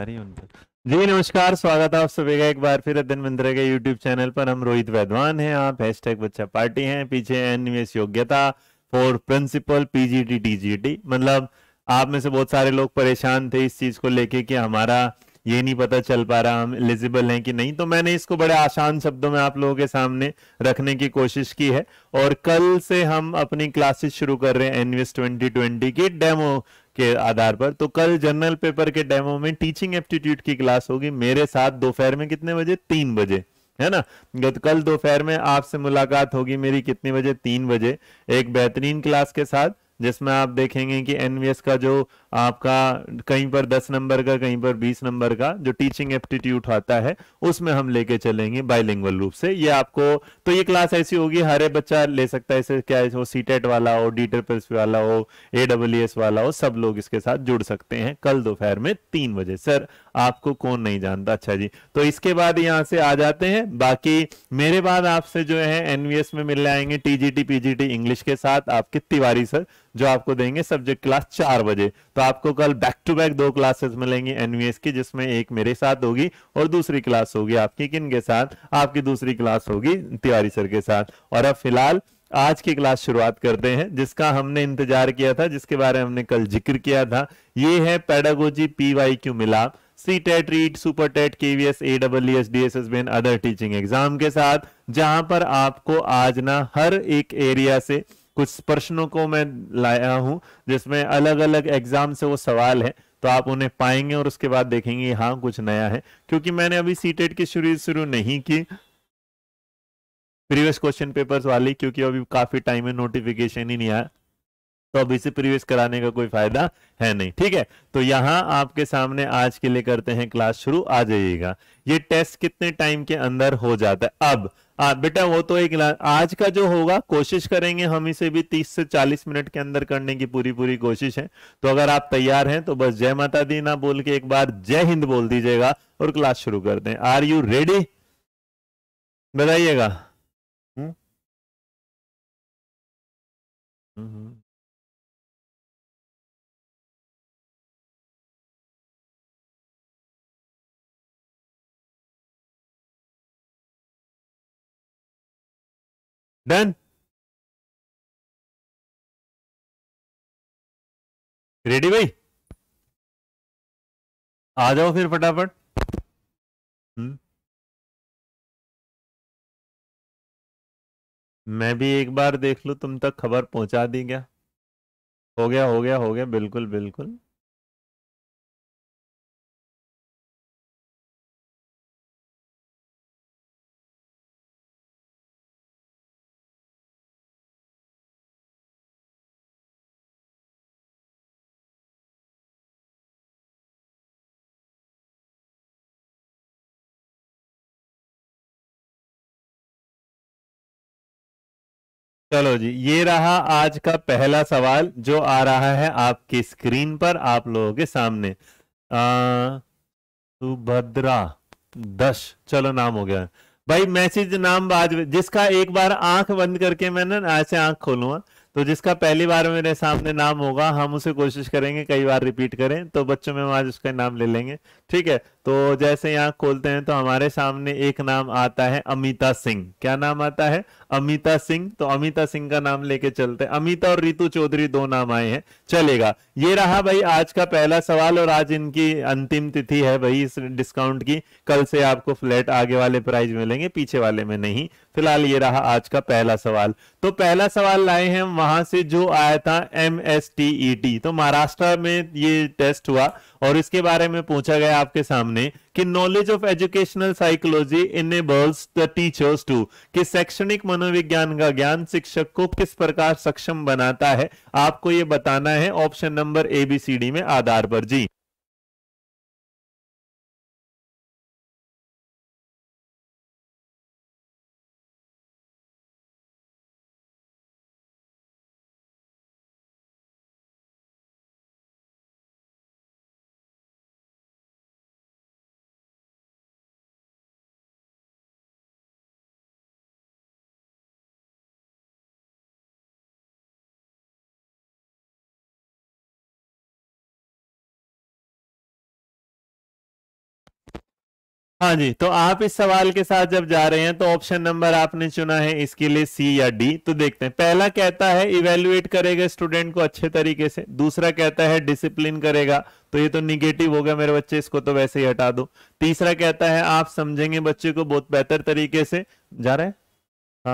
जी नमस्कार स्वागत है आप सभी का एक बार फिर अध्ययन मंत्र के यूट्यूब चैनल पर हम रोहित वैद्वान हैं आप हैश टैग बच्चा पार्टी हैं पीछे एन निवेश योग्यता फॉर प्रिंसिपल पीजीटी टीजीटी मतलब आप में से बहुत सारे लोग परेशान थे इस चीज को लेके कि हमारा ये नहीं पता चल पा रहा हम एलिजिबल हैं कि नहीं तो मैंने इसको बड़े आसान शब्दों में आप लोगों के सामने रखने की कोशिश की है और कल से हम अपनी क्लासेस शुरू कर रहे हैं एनवीएस 2020 की डेमो के आधार पर तो कल जनरल पेपर के डेमो में टीचिंग एप्टीट्यूड की क्लास होगी मेरे साथ दोपहर में कितने बजे तीन बजे है ना गत कल दोपहर में आपसे मुलाकात होगी मेरी कितने बजे तीन बजे एक बेहतरीन क्लास के साथ जिसमें आप देखेंगे कि एनवीएस का जो आपका कहीं पर दस नंबर का कहीं पर बीस नंबर का जो टीचिंग एप्टीट्यूड आता है उसमें हम लेके चलेंगे बाइलिंगुअल रूप से ये आपको तो ये क्लास ऐसी होगी हर एक बच्चा ले सकता है इसे क्या है वो सीटेट e वाला हो डी e वाला हो ए वाला हो सब लोग इसके साथ जुड़ सकते हैं कल दोपहर में तीन बजे सर आपको कौन नहीं जानता अच्छा जी तो इसके बाद यहाँ से आ जाते हैं बाकी मेरे बाद आपसे जो है एनवीएस में मिलने आएंगे टीजीटी पीजीटी इंग्लिश के साथ आपके तिवारी सर जो आपको देंगे सब्जेक्ट क्लास चार बजे तो आपको कल बैक टू बैक दो क्लासेस मिलेंगी एनवीएस की जिसमें एक मेरे साथ होगी और दूसरी क्लास होगी आपकी किन के साथ आपकी दूसरी क्लास होगी तिवारी सर के साथ और अब फिलहाल आज की क्लास शुरुआत करते हैं जिसका हमने इंतजार किया था जिसके बारे में हमने कल जिक्र किया था ये है पेडागोजी पीवाई क्यू मिलाप CTET REET super TET KVS A S D S S बेन अदर टीचिंग एग्जाम के साथ जहां पर आपको आज ना हर एक एरिया से कुछ प्रश्नों को मैं लाया हूं जिसमें अलग अलग एग्जाम से वो सवाल है तो आप उन्हें पाएंगे और उसके बाद देखेंगे हाँ कुछ नया है क्योंकि मैंने अभी सीटेट e की शुरू शुरू नहीं की प्रीवियस क्वेश्चन पेपर्स वाली क्योंकि अभी काफी टाइम में नोटिफिकेशन ही नहीं आया तो अभी से प्रवेश कराने का कोई फायदा है नहीं ठीक है तो यहाँ आपके सामने आज के लिए करते हैं क्लास शुरू आ जाइएगा ये टेस्ट कितने टाइम के अंदर हो जाता है अब आ, बेटा वो तो एक आज का जो होगा कोशिश करेंगे हम इसे भी 30 से 40 मिनट के अंदर करने की पूरी पूरी कोशिश है तो अगर आप तैयार हैं तो बस जय माता दी ना बोल के एक बार जय हिंद बोल दीजिएगा और क्लास शुरू करते हैं आर यू रेडी बताइएगा हम्म हम्म, हम्म। done रेडी भाई आ जाओ फिर फटाफट हम्म। मैं भी एक बार देख लू तुम तक खबर पहुंचा दी क्या हो गया हो गया हो गया बिल्कुल बिल्कुल चलो जी ये रहा आज का पहला सवाल जो आ रहा है आपकी स्क्रीन पर आप लोगों के सामने सुभद्रा दश चलो नाम हो गया भाई मैसेज नाम बाद जिसका एक बार आंख बंद करके मैं ना से आंख खोलूंगा तो जिसका पहली बार मेरे सामने नाम होगा हम उसे कोशिश करेंगे कई बार रिपीट करें तो बच्चों में हम आज उसका नाम ले लेंगे ठीक है तो जैसे यहाँ खोलते हैं तो हमारे सामने एक नाम आता है अमिता सिंह क्या नाम आता है अमिता सिंह तो अमिता सिंह का नाम लेके चलते हैं अमिता और रितु चौधरी दो नाम आए हैं चलेगा ये रहा भाई आज का पहला सवाल और आज इनकी अंतिम तिथि है भाई इस डिस्काउंट की कल से आपको फ्लैट आगे वाले प्राइस मिलेंगे पीछे वाले में नहीं फिलहाल ये रहा आज का पहला सवाल तो पहला सवाल लाए हैं वहां से जो आया था M S T E T तो महाराष्ट्र में ये टेस्ट हुआ और इसके बारे में पूछा गया आपके सामने कि knowledge of educational psychology enables the teachers to कि शैक्षणिक मनोविज्ञान का ज्ञान शिक्षक को किस प्रकार सक्षम बनाता है आपको ये बताना है option number A B C D में आधार पर जी हाँ जी तो आप इस सवाल के साथ जब जा रहे हैं तो ऑप्शन नंबर आपने चुना है इसके लिए सी या डी तो देखते हैं पहला कहता है इवेल्युएट करेगा स्टूडेंट को अच्छे तरीके से दूसरा कहता है डिसिप्लिन करेगा तो ये तो निगेटिव हो गया मेरे बच्चे इसको तो वैसे ही हटा दो तीसरा कहता है आप समझेंगे बच्चे को बहुत बेहतर तरीके से जा रहे हैं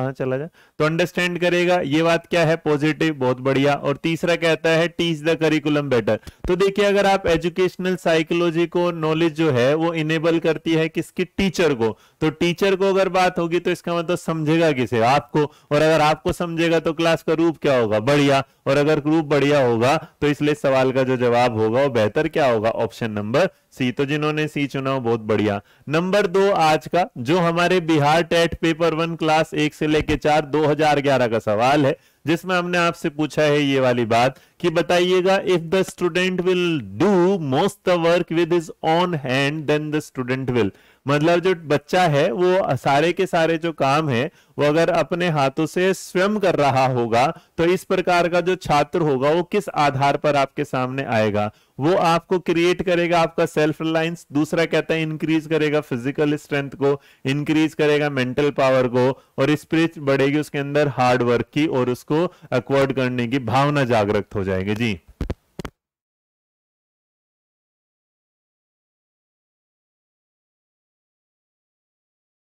हाँ चला जाए तो अंडरस्टैंड करेगा ये बात क्या है पॉजिटिव बहुत बढ़िया और तीसरा कहता है टीच द करिकुलम बेटर तो देखिए अगर आप एजुकेशनल साइकोलॉजी को नॉलेज जो है वो इनेबल करती है किसकी टीचर को तो टीचर को अगर बात होगी तो इसका मतलब समझेगा किसे आपको और अगर आपको समझेगा तो क्लास का रूप क्या होगा बढ़िया और अगर रूप बढ़िया होगा तो इसलिए सवाल का जो जवाब होगा वो बेहतर क्या होगा ऑप्शन नंबर सी तो जिन्होंने सी चुना हो बहुत बढ़िया नंबर दो आज का जो हमारे Bihar TET paper one class एक से लेके चार दो हजार ग्यारह का सवाल है जिसमें हमने आपसे पूछा है ये वाली बात कि बताइएगा if the student will do most the work with is on hand then the student will मतलब जो बच्चा है वो सारे के सारे जो काम है वो अगर अपने हाथों से स्वयं कर रहा होगा तो इस प्रकार का जो छात्र होगा वो किस आधार पर आपके सामने आएगा वो आपको क्रिएट करेगा आपका सेल्फ रिलायंस दूसरा कहता है इंक्रीज करेगा फिजिकल स्ट्रेंथ को इंक्रीज करेगा मेंटल पावर को और स्पिरिट बढ़ेगी उसके अंदर हार्ड वर्क की और उसको अक्वर्ड करने की भावना जागृत हो जाएगी जी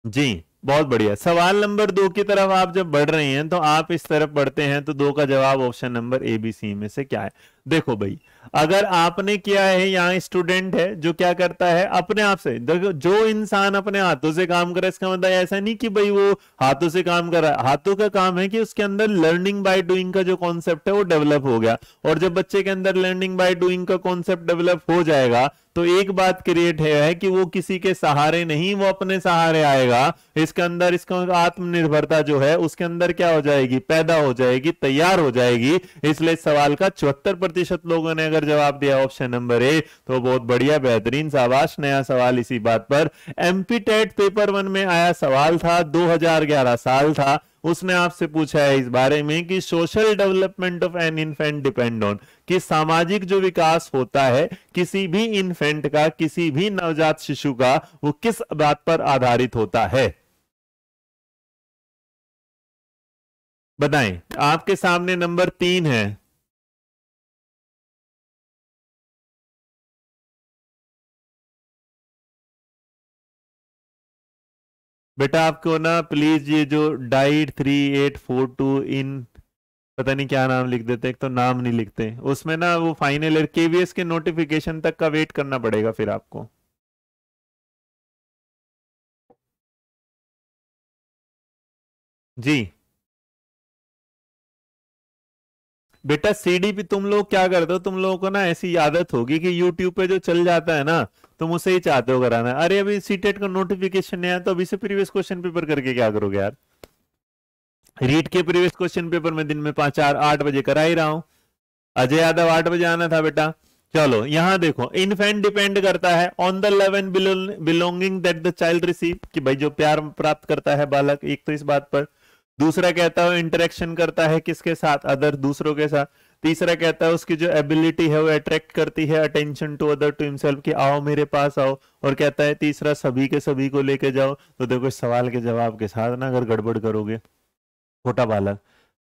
जी बहुत बढ़िया सवाल नंबर दो की तरफ आप जब बढ़ रहे हैं तो आप इस तरफ बढ़ते हैं तो दो का जवाब option number A B C में से क्या है देखो भाई अगर आपने किया है यहाँ स्टूडेंट है जो क्या करता है अपने आप से जो इंसान अपने हाथों से काम करे इसका मतलब ऐसा नहीं कि भाई वो हाथों से काम कर रहा है हाथों का काम है कि उसके अंदर लर्निंग बाय डूइंग का जो कॉन्सेप्ट है वो डेवलप हो गया और जब बच्चे के अंदर लर्निंग बाय डूइंग का कॉन्सेप्ट डेवलप हो जाएगा तो एक बात क्रिएट है कि वो किसी के सहारे नहीं वो अपने सहारे आएगा इसके अंदर इसका आत्मनिर्भरता जो है उसके अंदर क्या हो जाएगी पैदा हो जाएगी तैयार हो जाएगी इसलिए सवाल का चौहत्तर प्रतिशत लोगों ने अगर जवाब दिया ऑप्शन नंबर ए तो बहुत बढ़िया बेहतरीन शाबाश नया सवाल इसी बात पर एमपी टेट पेपर वन में आया सवाल था 2011 साल था उसने आपसे पूछा है इस बारे में कि social development of an infant depend on कि सामाजिक जो विकास होता है किसी भी इन्फेंट का किसी भी नवजात शिशु का वो किस बात पर आधारित होता है बताएं आपके सामने नंबर तीन है बेटा आपको ना प्लीज ये जो DIET three eight four two इन पता नहीं क्या नाम लिख देते एक तो नाम नहीं लिखते उसमें ना वो फाइनल ईयर केवीएस के नोटिफिकेशन तक का वेट करना पड़ेगा फिर आपको जी बेटा सीडी भी तुम लोग क्या करते हो तुम लोगों को ना ऐसी आदत होगी कि यूट्यूब पे जो चल जाता है ना तुम उसे ही चाहते हो कराना अरे अभी सीटेट e का नोटिफिकेशन नहीं आया तो अभी से प्रीवियस क्वेश्चन पेपर करके क्या करोगे यार रीट के प्रीवियस क्वेश्चन पेपर में दिन में पांच चार आठ बजे करा ही रहा हूं अजय यादव आठ बजे आना था बेटा चलो यहां देखो इनफेंट डिपेंड करता है on the level belonging that the child receive कि भाई जो प्यार प्राप्त करता है बालक एक तो इस बात पर दूसरा कहता है इंटरेक्शन करता है किसके साथ अदर दूसरों के साथ तीसरा कहता है उसकी जो एबिलिटी है वो अट्रैक्ट करती है attention to other to himself कि आओ मेरे पास आओ और कहता है तीसरा सभी के सभी को लेके जाओ तो देखो इस सवाल के जवाब के साथ ना अगर गड़बड़ करोगे छोटा बालक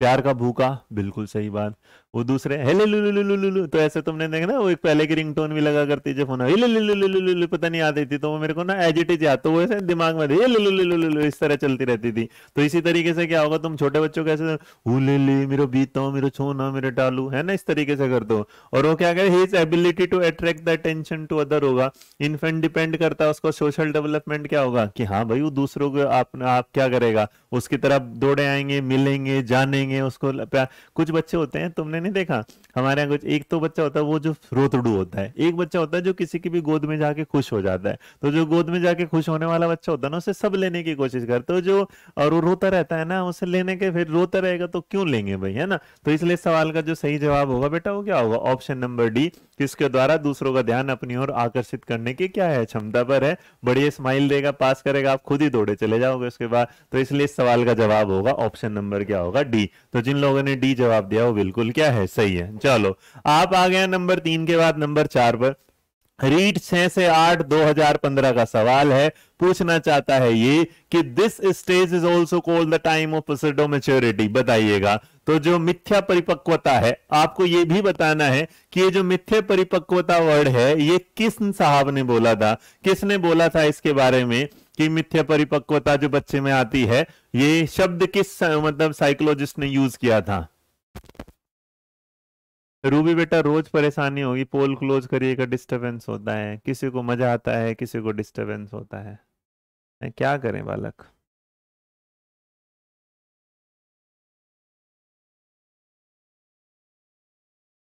प्यार का भूखा बिल्कुल सही बात वो दूसरे हेले लुलू तो ऐसे तुमने देखा ना वो एक पहले की रिंगटोन भी लगा करती जब फोन हिले पता नहीं आती थी तो वो मेरे को ना एजिटेज याद तो वो ऐसे दिमाग में हिले इस तरह चलती रहती थी तो इसी तरीके से क्या होगा तुम छोटे बच्चों को ऐसे हुले ले मेरे बीता मेरे छोना मेरे डालू है ना इस तरीके से कर दो और वो क्या करे his ability to attract the attention to other होगा इन्फेंट डिपेंड करता है उसका सोशल डेवलपमेंट क्या होगा कि हाँ भाई वो दूसरों को आप, आप क्या करेगा उसकी तरफ दौड़े आएंगे मिलेंगे जानेंगे उसको कुछ बच्चे होते हैं तुमने आपने नहीं देखा हमारे यहाँ कुछ एक तो बच्चा होता है वो जो रोतड़ू होता है एक बच्चा होता है जो किसी की भी गोद में जाके खुश हो जाता है तो जो गोद में जाके खुश होने वाला बच्चा होता है ना उसे सब लेने की कोशिश करते हो जो और वो रोता रहता है ना उसे लेने के फिर रोता रहेगा तो क्यों लेंगे भाई है ना तो इसलिए सवाल का जो सही जवाब होगा बेटा वो क्या होगा ऑप्शन नंबर डी किसके द्वारा दूसरों का ध्यान अपनी ओर आकर्षित करने की क्या है क्षमता पर है बढ़िया स्माइल देगा पास करेगा आप खुद ही दौड़े चले जाओगे उसके बाद तो इसलिए इस सवाल का जवाब होगा ऑप्शन नंबर क्या होगा डी तो जिन लोगों ने डी जवाब दिया वो बिल्कुल क्या है सही है चलो आप आ गए नंबर तीन के बाद नंबर चार पर रीट छह से आठ 2015 का सवाल है पूछना चाहता है ये कि this stage is also called the time of pseudo maturity बताइएगा तो जो मिथ्या परिपक्वता है आपको ये भी बताना है कि ये जो मिथ्या परिपक्वता वर्ड है ये किस साहब ने बोला था किसने बोला था इसके बारे में कि मिथ्या परिपक्वता जो बच्चे में आती है ये शब्द किस मतलब साइकोलॉजिस्ट ने यूज किया था रूबी बेटा रोज परेशानी होगी पोल क्लोज करिएगा डिस्टरबेंस होता है किसी को मजा आता है किसी को डिस्टरबेंस होता है क्या करें बालक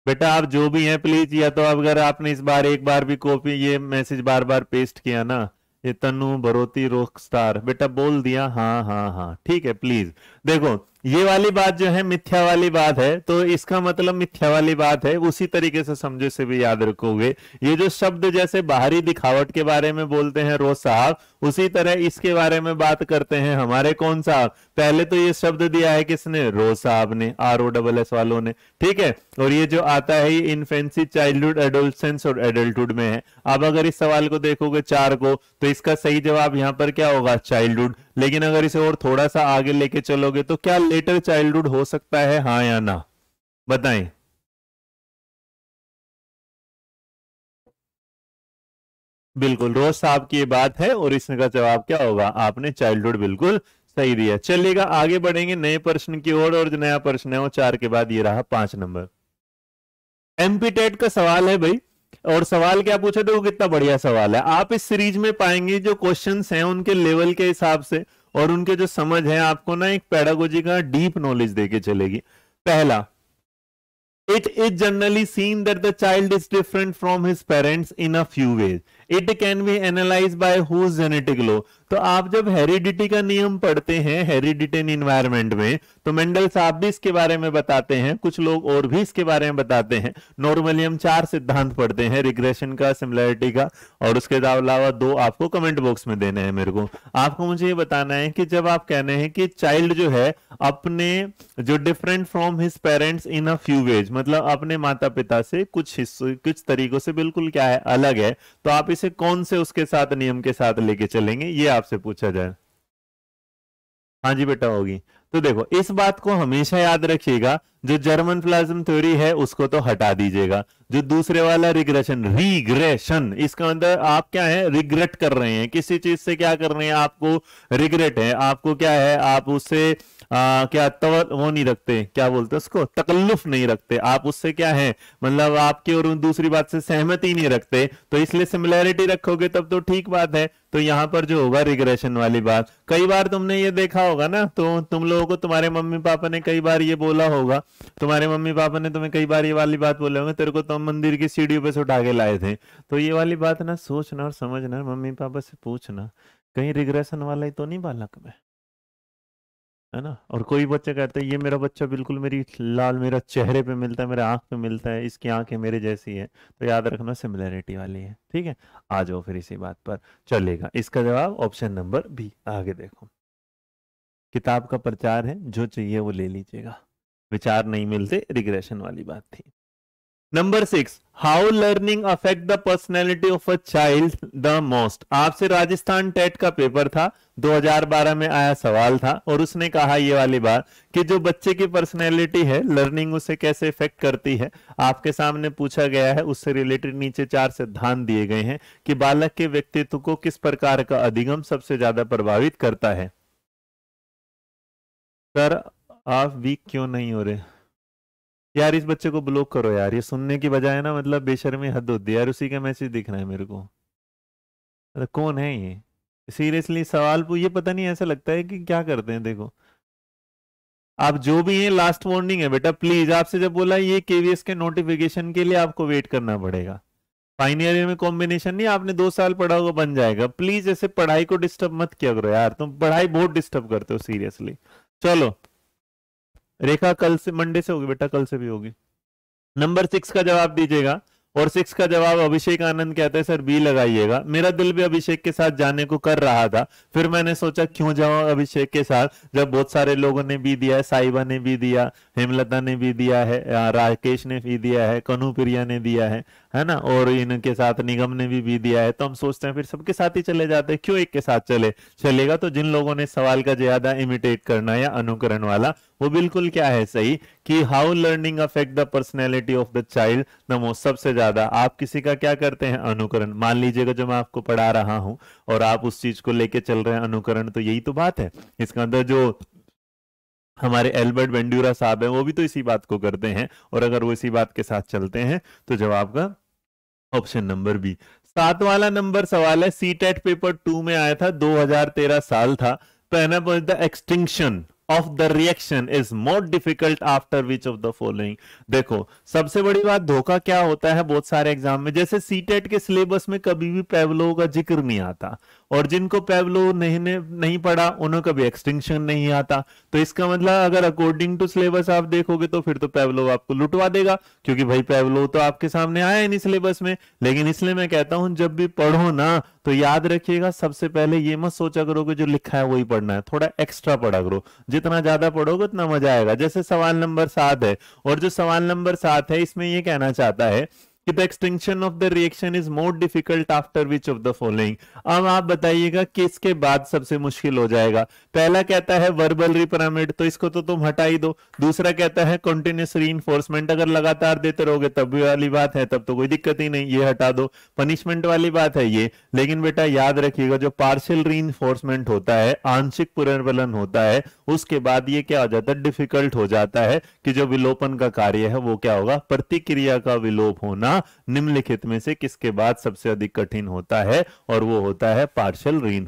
बेटा आप जो भी हैं प्लीज या तो अगर आपने इस बार एक बार भी कॉपी ये मैसेज बार बार पेस्ट किया ना ये तनु भरोती रोक स्टार बेटा बोल दिया हाँ हाँ हाँ ठीक है प्लीज देखो ये वाली बात जो है मिथ्या वाली बात है तो इसका मतलब मिथ्या वाली बात है उसी तरीके से समझो से भी याद रखोगे ये जो शब्द जैसे बाहरी दिखावट के बारे में बोलते हैं रोज साहब उसी तरह इसके बारे में बात करते हैं हमारे कौन साहब पहले तो ये शब्द दिया है किसने रोज साहब ने आर ओ डबल एस वालों ने ठीक है और ये जो आता है ये इन्फेंसी चाइल्डहुड एडोलसेंस और एडल्टुड में है अब अगर इस सवाल को देखोगे चार को तो इसका सही जवाब यहाँ पर क्या होगा चाइल्डहुड लेकिन अगर इसे और थोड़ा सा आगे लेके चलोगे तो क्या लेटर चाइल्डहुड हो सकता है हाँ या ना बताएं बिल्कुल रोज साहब की ये बात है और इसका जवाब क्या होगा आपने चाइल्डहुड बिल्कुल सही दिया चलिएगा आगे बढ़ेंगे नए प्रश्न की ओर और जो नया प्रश्न है वो चार के बाद ये रहा पांच नंबर एमपीटेट का सवाल है भाई और सवाल क्या पूछे वो कितना बढ़िया सवाल है आप इस सीरीज में पाएंगे जो क्वेश्चन हैं उनके लेवल के हिसाब से और उनके जो समझ है आपको ना एक पेडागोजी का डीप नॉलेज देके चलेगी पहला it is generally seen that the child is different from his parents in a few ways it can be analyse by whose genetic law तो आप जब हेरिडिटी का नियम पढ़ते हैं हेरिडिटेन इन्वायरमेंट में तो मेंडल साहब भी इसके बारे में बताते हैं कुछ लोग और भी इसके बारे में बताते हैं नॉर्मली हम चार सिद्धांत पढ़ते हैं रिग्रेशन का सिमिलरिटी का और उसके अलावा दो आपको कमेंट बॉक्स में देने हैं मेरे को आपको मुझे ये बताना है कि जब आप कहने हैं कि चाइल्ड जो है अपने जो different from his parents in a few ways मतलब अपने माता पिता से कुछ हिस्सों कुछ तरीकों से बिल्कुल क्या है अलग है तो आप इसे कौन से उसके साथ नियम के साथ लेके चलेंगे ये आप आपसे पूछा जाए हाँ जी बेटा होगी तो देखो इस बात को हमेशा याद रखिएगा जो जर्मन प्लाज्म थ्योरी है उसको तो हटा दीजिएगा जो दूसरे वाला रिग्रेशन रिग्रेशन इसका अंदर आप क्या है रिग्रेट कर रहे हैं किसी चीज से क्या कर रहे हैं आपको रिग्रेट है आपको क्या है आप उससे आ, क्या तवर वो नहीं रखते क्या बोलते उसको तकल्लुफ नहीं रखते आप उससे क्या है मतलब आपके और दूसरी बात से सहमति नहीं रखते तो इसलिए सिमिलैरिटी रखोगे तब तो ठीक बात है तो यहाँ पर जो होगा रिग्रेशन वाली बात कई बार तुमने ये देखा होगा ना तो तुम लोगों को तुम्हारे मम्मी पापा ने कई बार ये बोला होगा तुम्हारे मम्मी पापा ने तुम्हें कई बार ये वाली बात बोले होंगे तेरे को तो मंदिर की सीढ़ियों पे से उठा के लाए थे तो ये वाली बात ना सोचना और समझना मम्मी पापा से पूछना कहीं रिग्रेशन वाला ही तो नहीं बालक में है ना और कोई बच्चा कहता है ये मेरा बच्चा बिल्कुल मेरी लाल मेरा चेहरे पे मिलता है मेरे आँख पे मिलता है इसकी आंखें मेरे जैसी है तो याद रखना सिमिलैरिटी वाली है ठीक है आ जाओ फिर इसी बात पर चलेगा इसका जवाब ऑप्शन नंबर बी आगे देखो किताब का प्रचार है जो चाहिए वो ले लीजिएगा विचार नहीं मिलते रिग्रेशन वाली बात थी number six how learning affect the personality of a child the most आपसे राजस्थान टेट का पेपर था 2012 में आया सवाल था और उसने कहा ये वाली बात कि जो बच्चे की पर्सनैलिटी है लर्निंग उसे कैसे इफेक्ट करती है आपके सामने पूछा गया है उससे रिलेटेड नीचे चार सिद्धांत दिए गए हैं कि बालक के व्यक्तित्व को किस प्रकार का अधिगम सबसे ज्यादा प्रभावित करता है सर आप वीक क्यों नहीं हो रहे यार इस बच्चे को ब्लॉक करो यार ये सुनने की बजाय ना मतलब बेशर्मी हद होती है यार उसी का मैसेज दिख रहा है मेरे को मतलब कौन है ये सीरियसली सवाल पूछ ये पता नहीं ऐसा लगता है कि क्या करते हैं देखो आप जो भी हैं लास्ट वार्निंग है बेटा प्लीज आपसे जब बोला ये केवीएस के नोटिफिकेशन के लिए आपको वेट करना पड़ेगा फाइन ईयर में कॉम्बिनेशन नहीं आपने दो साल पढ़ा होगा बन जाएगा प्लीज ऐसे पढ़ाई को डिस्टर्ब मत किया करो यार तुम पढ़ाई बहुत डिस्टर्ब करते हो सीरियसली चलो रेखा कल से मंडे से होगी बेटा कल से भी होगी नंबर सिक्स का जवाब दीजिएगा और सिक्स का जवाब अभिषेक आनंद कहते हैं सर बी लगाइएगा मेरा दिल भी अभिषेक के साथ जाने को कर रहा था फिर मैंने सोचा क्यों जाऊं अभिषेक के साथ जब बहुत सारे लोगों ने भी दिया है साहिबा ने भी दिया हेमलता ने भी दिया है राकेश ने भी दिया है कनु प्रिया ने दिया है है ना और इनके साथ निगम ने भी, भी दिया है तो हम सोचते हैं फिर सबके साथ ही चले जाते हैं क्यों एक के साथ चले चलेगा तो जिन लोगों ने सवाल का ज्यादा इमिटेट करना या अनुकरण वाला वो बिल्कुल क्या है सही कि how learning affect the personality of the child the most सबसे ज्यादा आप किसी का क्या करते हैं अनुकरण मान लीजिएगा जो मैं आपको पढ़ा रहा हूं और आप उस चीज को लेके चल रहे हैं अनुकरण तो यही तो बात है इसका अंदर जो हमारे एल्बर्ट वेंड्यूरा साहब हैं वो भी तो इसी बात को करते हैं और अगर वो इसी बात के साथ चलते हैं तो जवाब का ऑप्शन नंबर बी सात वाला नंबर सवाल है सी टेट पेपर टू में आया था 2013 साल था पहना point the extinction of the reaction is more difficult after which of the following देखो सबसे बड़ी बात धोखा क्या होता है बहुत सारे एग्जाम में जैसे सीटेट e के सिलेबस में कभी भी पेवलो का जिक्र नहीं आता और जिनको पेवलो नहीं नहीं पढ़ा उन्हें कभी एक्सटिंक्शन नहीं आता तो इसका मतलब अगर अकॉर्डिंग टू सिलेबस आप देखोगे तो फिर तो पेवलो आपको लुटवा देगा क्योंकि भाई पेवलो तो आपके सामने आया नहीं सिलेबस में लेकिन इसलिए मैं कहता हूं जब भी पढ़ो ना तो याद रखिएगा सबसे पहले ये मत सोचा करो कि जो लिखा है वही पढ़ना है थोड़ा एक्स्ट्रा पढ़ा करो जितना ज्यादा पढ़ोगे उतना मजा आएगा जैसे सवाल नंबर सात है और जो सवाल नंबर सात है इसमें ये कहना चाहता है कि the extension of the reaction is more difficult after which of the following अब आप बताइएगा किसके बाद सबसे मुश्किल हो जाएगा पहला कहता है वर्बल रिपरामिड तो इसको तो तुम हटा ही दो दूसरा कहता है कंटिन्यूस री अगर लगातार देते रहोगे तब वाली बात है तब तो कोई दिक्कत ही नहीं ये हटा दो पनिशमेंट वाली बात है ये लेकिन बेटा याद रखिएगा जो पार्शियल री होता है आंशिक पुनर्वलन होता है उसके बाद ये क्या हो जाता है डिफिकल्ट हो जाता है कि जो विलोपन का कार्य है वो क्या होगा प्रतिक्रिया का विलोप होना करना निम्नलिखित में से किसके बाद सबसे अधिक कठिन होता है और वो होता है पार्शियल री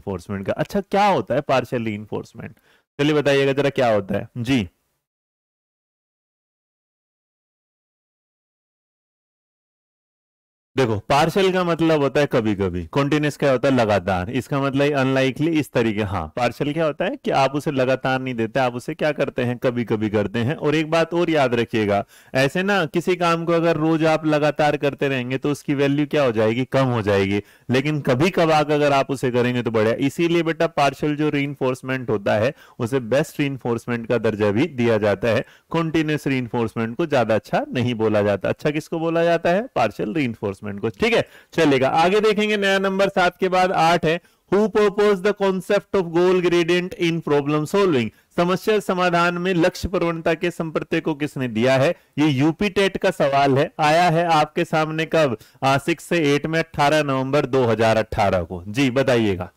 का अच्छा क्या होता है पार्शियल री चलिए बताइएगा जरा क्या होता है जी देखो पार्शल का मतलब होता है कभी कभी कॉन्टिन्यूस क्या होता है लगातार इसका मतलब अनलाइकली इस तरीके हाँ पार्शल क्या होता है कि आप उसे लगातार नहीं देते आप उसे क्या करते हैं कभी कभी करते हैं और एक बात और याद रखिएगा ऐसे ना किसी काम को अगर रोज आप लगातार करते रहेंगे तो उसकी वैल्यू क्या हो जाएगी कम हो जाएगी लेकिन कभी कभार अगर आप उसे करेंगे तो बढ़िया इसीलिए बेटा पार्शल जो री होता है उसे बेस्ट री का दर्जा भी दिया जाता है कॉन्टिन्यूस री को ज्यादा अच्छा नहीं बोला जाता अच्छा किसको बोला जाता है पार्शल री इन्वेस्टमेंट को ठीक है चलेगा आगे देखेंगे नया नंबर सात के बाद आठ है who propose the concept of goal gradient in problem solving समस्या समाधान में लक्ष्य प्रवणता के संप्रत्य को किसने दिया है ये यूपी टेट का सवाल है आया है आपके सामने कब सिक्स से एट में अट्ठारह नवंबर 2018 को जी बताइएगा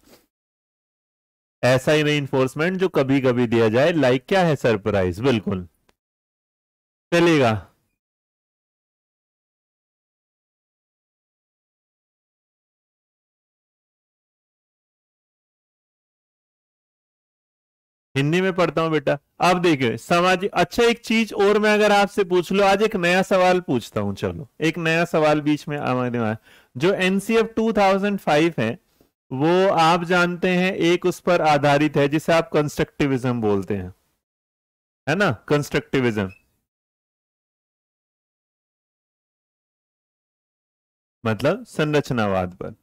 ऐसा ही नहीं इन्फोर्समेंट जो कभी कभी दिया जाए लाइक क्या है सरप्राइज बिल्कुल चलेगा हिंदी में पढ़ता हूं बेटा अब देखिए सामाजिक अच्छा एक चीज और मैं अगर आपसे पूछ लो आज एक नया सवाल पूछता हूं चलो एक नया सवाल बीच में हमारे दिमाग जो एनसीएफ 2005 है वो आप जानते हैं एक उस पर आधारित है जिसे आप कंस्ट्रक्टिविज्म बोलते हैं है ना कंस्ट्रक्टिविज्म मतलब संरचनावाद पर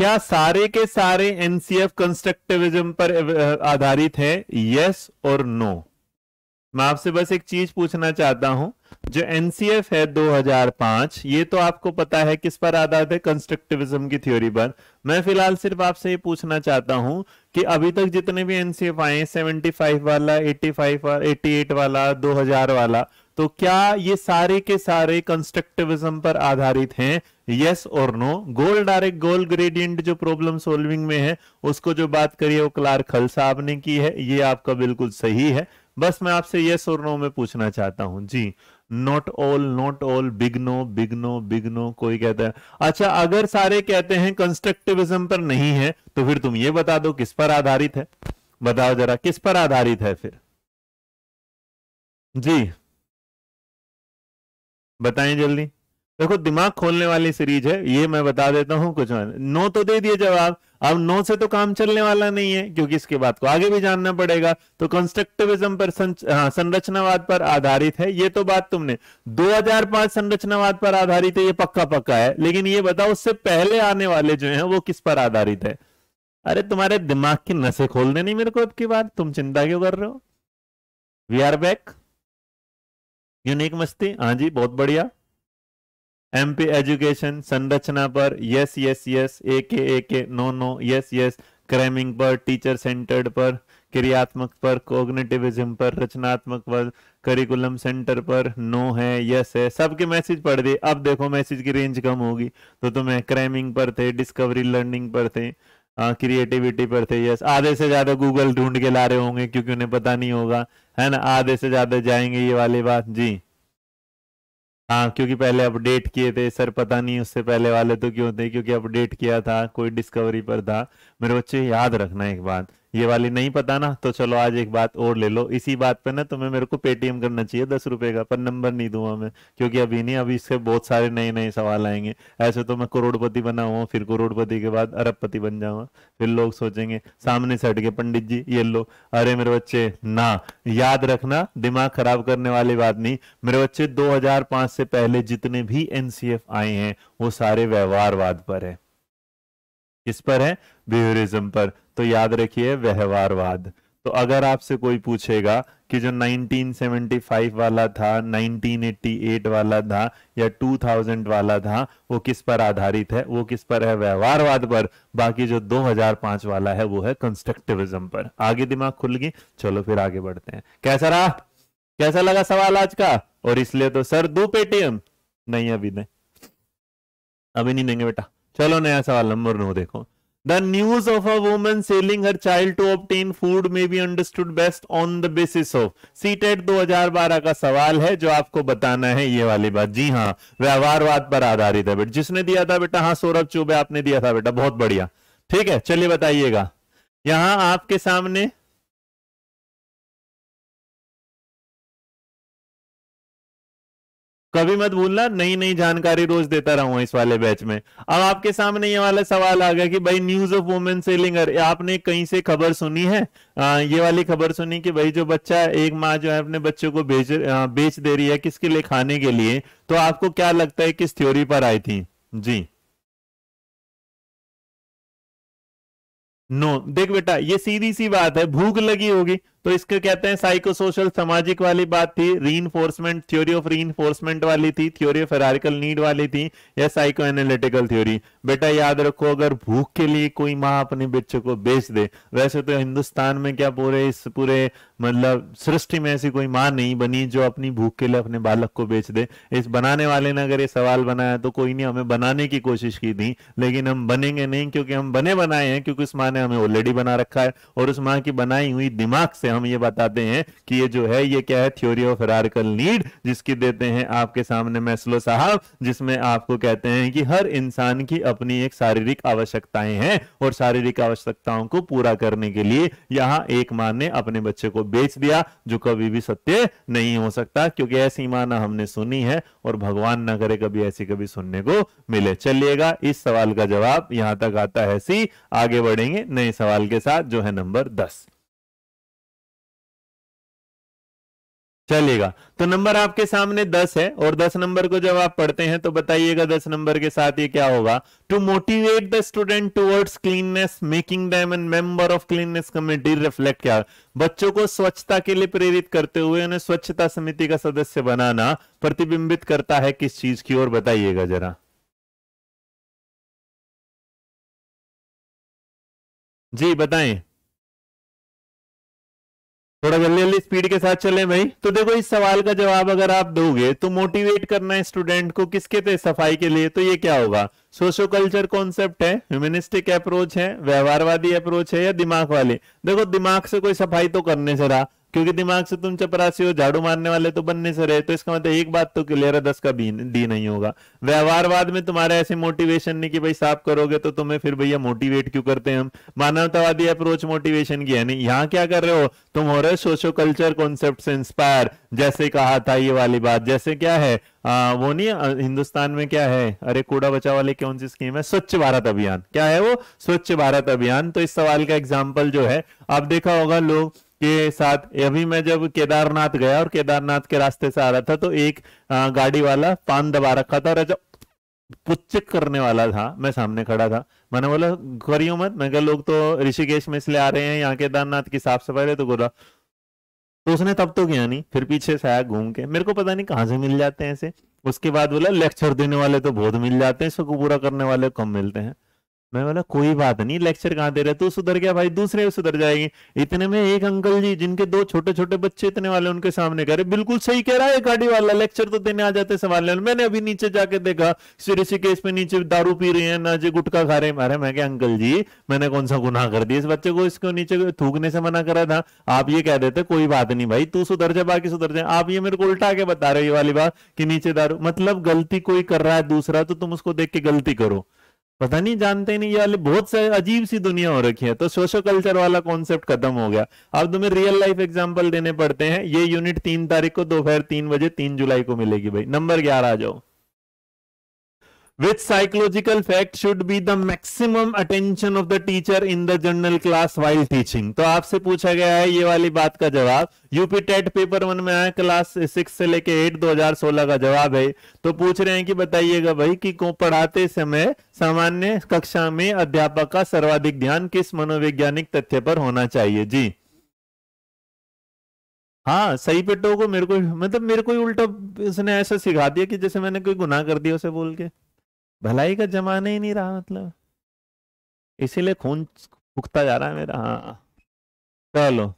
क्या सारे के सारे एनसीएफ कंस्ट्रक्टिविज्म पर आधारित है यस और नो मैं आपसे बस एक चीज पूछना चाहता हूं जो एनसीएफ है 2005 ये तो आपको पता है किस पर आधारित है कंस्ट्रक्टिविज्म की थ्योरी पर मैं फिलहाल सिर्फ आपसे ये पूछना चाहता हूं कि अभी तक जितने भी एनसीएफ आए 75 वाला 85 वाला एट वाला 2000 वाला तो क्या ये सारे के सारे कंस्ट्रक्टिविज्म पर आधारित हैं यस और no goal direct goal gradient जो प्रॉब्लम सोल्विंग में है उसको जो बात करिए वो क्लार्क खल साहब ने की है ये आपका बिल्कुल सही है बस मैं आपसे यस और नो में पूछना चाहता हूं जी not all not all big no big no big no कोई कहता है अच्छा अगर सारे कहते हैं कंस्ट्रक्टिविज्म पर नहीं है तो फिर तुम ये बता दो किस पर आधारित है बताओ जरा किस पर आधारित है फिर जी बताएं जल्दी देखो दिमाग खोलने वाली सीरीज है ये मैं बता देता हूं कुछ नो तो दे दिए जवाब अब नो से तो काम चलने वाला नहीं है क्योंकि इसके बाद को आगे भी जानना पड़ेगा तो कंस्ट्रक्टिविज्म पर हाँ, संरचनावाद पर आधारित है ये तो बात तुमने 2005 संरचनावाद पर आधारित है ये पक्का पक्का है लेकिन ये बताओ उससे पहले आने वाले जो हैं वो किस पर आधारित है अरे तुम्हारे दिमाग की नशे खोल देनी मेरे को अब की बात तुम चिंता क्यों कर रहे हो वी आर बैक यूनिक मस्ती हाँ जी बहुत बढ़िया एम एजुकेशन संरचना पर yes yes yes A K A K no no yes yes cramming पर टीचर सेंटर्ड पर क्रियात्मक पर कोग्नेटिविज्म पर रचनात्मक पर करिकुलम सेंटर पर नो है यस है सबके मैसेज पढ़ दिए अब देखो मैसेज की रेंज कम होगी तो तुम्हें क्रैमिंग पर थे डिस्कवरी लर्निंग पर थे क्रिएटिविटी हाँ, पर थे यस आधे से ज़्यादा गूगल ढूंढ के ला रहे होंगे क्योंकि उन्हें पता नहीं होगा है ना आधे से ज़्यादा जाएंगे ये वाली बात जी हाँ क्योंकि पहले अपडेट किए थे सर पता नहीं उससे पहले वाले तो क्यों थे क्योंकि अपडेट किया था कोई डिस्कवरी पर था मेरे बच्चे याद रखना एक बात ये वाली नहीं पता ना तो चलो आज एक बात और ले लो इसी बात पे ना तुम्हें मेरे को पेटीएम करना चाहिए दस रुपए का पर नंबर नहीं दूंगा मैं क्योंकि अभी नहीं अभी इससे बहुत सारे नए नए सवाल आएंगे ऐसे तो मैं करोड़पति बना हुआ फिर करोड़पति के बाद अरबपति बन जाऊंगा फिर लोग सोचेंगे सामने से हटके पंडित जी ये लो अरे मेरे बच्चे ना याद रखना दिमाग खराब करने वाली बात नहीं मेरे बच्चे दो से पहले जितने भी एनसीएफ आए हैं वो सारे व्यवहारवाद पर है किस पर है बिहेवियरिज्म पर तो याद रखिए व्यवहारवाद तो अगर आपसे कोई पूछेगा कि जो 1975 वाला था 1988 वाला था या 2000 वाला था वो किस पर आधारित है वो किस पर है व्यवहारवाद पर बाकी जो 2005 वाला है वो है कंस्ट्रक्टिविज्म पर आगे दिमाग खुल गई चलो फिर आगे बढ़ते हैं कैसा रहा कैसा लगा सवाल आज का और इसलिए तो सर दो पेटीएम नहीं अभी नहीं अभी नहीं देंगे बेटा चलो नया सवाल नंबर नौ देखो The news of a woman selling her child to obtain food may be understood best on the basis of CTET 2012 e का सवाल है जो आपको बताना है ये वाली बात जी हाँ व्यवहारवाद पर आधारित है बेटा जिसने दिया था बेटा हाँ सौरभ चौबे आपने दिया था बेटा बहुत बढ़िया ठीक है चलिए बताइएगा यहां आपके सामने कभी मत भूलना नई नई जानकारी रोज देता हूं इस वाले बैच में अब आपके सामने ये वाला सवाल आ गया कि भाई न्यूज ऑफ वुमेन सेलिंगर आपने कहीं से खबर सुनी है आ, ये वाली खबर सुनी कि भाई जो बच्चा एक माँ जो है अपने बच्चों को बेच आ, बेच दे रही है किसके लिए खाने के लिए तो आपको क्या लगता है किस थ्योरी पर आई थी जी नो no. देख बेटा ये सीधी सी बात है भूख लगी होगी तो इसको कहते हैं साइकोसोशल सामाजिक वाली बात थी reinforcement theory of reinforcement वाली थी थ्योरी ऑफ हेरारिकल नीड वाली थी या साइको एनालिटिकल थ्योरी बेटा याद रखो अगर भूख के लिए कोई माँ अपने बच्चे को बेच दे वैसे तो हिंदुस्तान में क्या पूरे इस पूरे मतलब सृष्टि में ऐसी कोई माँ नहीं बनी जो अपनी भूख के लिए अपने बालक को बेच दे इस बनाने वाले ने अगर ये सवाल बनाया तो कोई नहीं हमें बनाने की कोशिश की थी लेकिन हम बनेंगे नहीं क्योंकि हम बने बनाए हैं क्योंकि उस माँ ने हमें ऑलरेडी बना रखा है और उस माँ की बनाई हुई दिमाग से हम ये बताते हैं कि ये जो है ये क्या है थ्योरी ऑफ हरारकल नीड जिसकी देते हैं आपके सामने मैसलो साहब जिसमें आपको कहते हैं कि हर इंसान की अपनी एक शारीरिक आवश्यकताएं हैं और शारीरिक आवश्यकताओं को पूरा करने के लिए यहाँ एक माँ ने अपने बच्चे को बेच दिया जो कभी भी सत्य नहीं हो सकता क्योंकि ऐसी माँ ना हमने सुनी है और भगवान ना करे कभी ऐसी कभी सुनने को मिले चलिएगा इस सवाल का जवाब यहां तक आता है सी आगे बढ़ेंगे नए सवाल के साथ जो है नंबर दस चलेगा तो नंबर आपके सामने दस है और दस नंबर को जब आप पढ़ते हैं तो बताइएगा दस नंबर के साथ ये क्या होगा to motivate the student towards cleanness making them an member of cleanness committee reflect क्या बच्चों को स्वच्छता के लिए प्रेरित करते हुए उन्हें स्वच्छता समिति का सदस्य बनाना प्रतिबिंबित करता है किस चीज की ओर बताइएगा जरा जी बताएं थोड़ा जल्दी जल्दी स्पीड के साथ चले भाई तो देखो इस सवाल का जवाब अगर आप दोगे तो मोटिवेट करना है स्टूडेंट को किसके थे सफाई के लिए तो ये क्या होगा सोशो कल्चर कॉन्सेप्ट है ह्यूमनिस्टिक अप्रोच है व्यवहारवादी अप्रोच है या दिमाग वाली देखो दिमाग से कोई सफाई तो करने से रहा क्योंकि दिमाग से तुम चपरासी हो झाड़ू मारने वाले तो बनने से रहे तो इसका मतलब एक बात तो क्लियर है दस का भी डी नहीं होगा व्यवहारवाद में तुम्हारे ऐसे मोटिवेशन नहीं कि भाई साफ करोगे तो तुम्हें फिर भैया मोटिवेट क्यों करते हैं हम मानवतावादी अप्रोच मोटिवेशन की है नहीं यहाँ क्या कर रहे हो तुम हो रहे सोशो कल्चर कॉन्सेप्ट से इंस्पायर जैसे कहा था ये वाली बात जैसे क्या है आ, वो नहीं हिंदुस्तान में क्या है अरे कूड़ा बचाव वाले कौन सी स्कीम है स्वच्छ भारत अभियान क्या है वो स्वच्छ भारत अभियान तो इस सवाल का एग्जाम्पल जो है आप देखा होगा लोग के साथ अभी मैं जब केदारनाथ गया और केदारनाथ के रास्ते से आ रहा था तो एक गाड़ी वाला पान दबा रखा था और ऐसा पुच्चक करने वाला था मैं सामने खड़ा था मैंने बोला करियो मत मैं कहा लोग तो ऋषिकेश में इसलिए आ रहे हैं यहाँ केदारनाथ की साफ सफाई तो बोला तो उसने तब तो किया नहीं फिर पीछे से आया घूम के मेरे को पता नहीं कहाँ से मिल जाते हैं ऐसे उसके बाद बोला लेक्चर देने वाले तो बहुत मिल जाते हैं इसको पूरा करने वाले कम मिलते हैं मैं बोला कोई बात नहीं लेक्चर कहाँ दे रहे तू सुधर गया भाई दूसरे भी सुधर जाएंगे इतने में एक अंकल जी जिनके दो छोटे छोटे बच्चे इतने वाले उनके सामने करे बिल्कुल सही कह रहा है गाड़ी वाला लेक्चर तो देने आ जाते सवाल मैंने अभी नीचे जाके देखा सीरियस केस में नीचे दारू पी रहे हैं ना जी गुटका खा रहे हैं अरे मैं क्या अंकल जी मैंने कौन सा गुनाह कर दिया इस बच्चे को इसको नीचे थूकने से मना करा था आप ये कह देते कोई बात नहीं भाई तू सुधर जा बाकी सुधर जाए आप ये मेरे को उल्टा के बता रहे हो ये वाली बात कि नीचे दारू मतलब गलती कोई कर रहा है दूसरा तो तुम उसको देख के गलती करो पता नहीं जानते नहीं ये बहुत से अजीब सी दुनिया हो रखी है तो सोशो कल्चर वाला कॉन्सेप्ट खत्म हो गया अब तुम्हें रियल लाइफ एग्जाम्पल देने पड़ते हैं ये यूनिट तीन तारीख को दोपहर तीन बजे तीन जुलाई को मिलेगी भाई नंबर ग्यारह आ जाओ which psychological fact should be the maximum attention of the teacher in the general class while teaching तो आपसे पूछा गया है ये वाली बात का जवाब यूपी टेट पेपर वन में आया क्लास सिक्स से लेके एट 2016 का जवाब है तो पूछ रहे हैं कि बताइएगा भाई कि को पढ़ाते समय सामान्य कक्षा में अध्यापक का सर्वाधिक ध्यान किस मनोवैज्ञानिक तथ्य पर होना चाहिए जी हाँ सही पेटो को मेरे को मतलब मेरे को उल्टा इसने ऐसा सिखा दिया कि जैसे मैंने कोई गुनाह कर दिया उसे बोल के भलाई का जमाना ही नहीं रहा मतलब इसीलिए खून फूकता जा रहा है मेरा हाँ चलो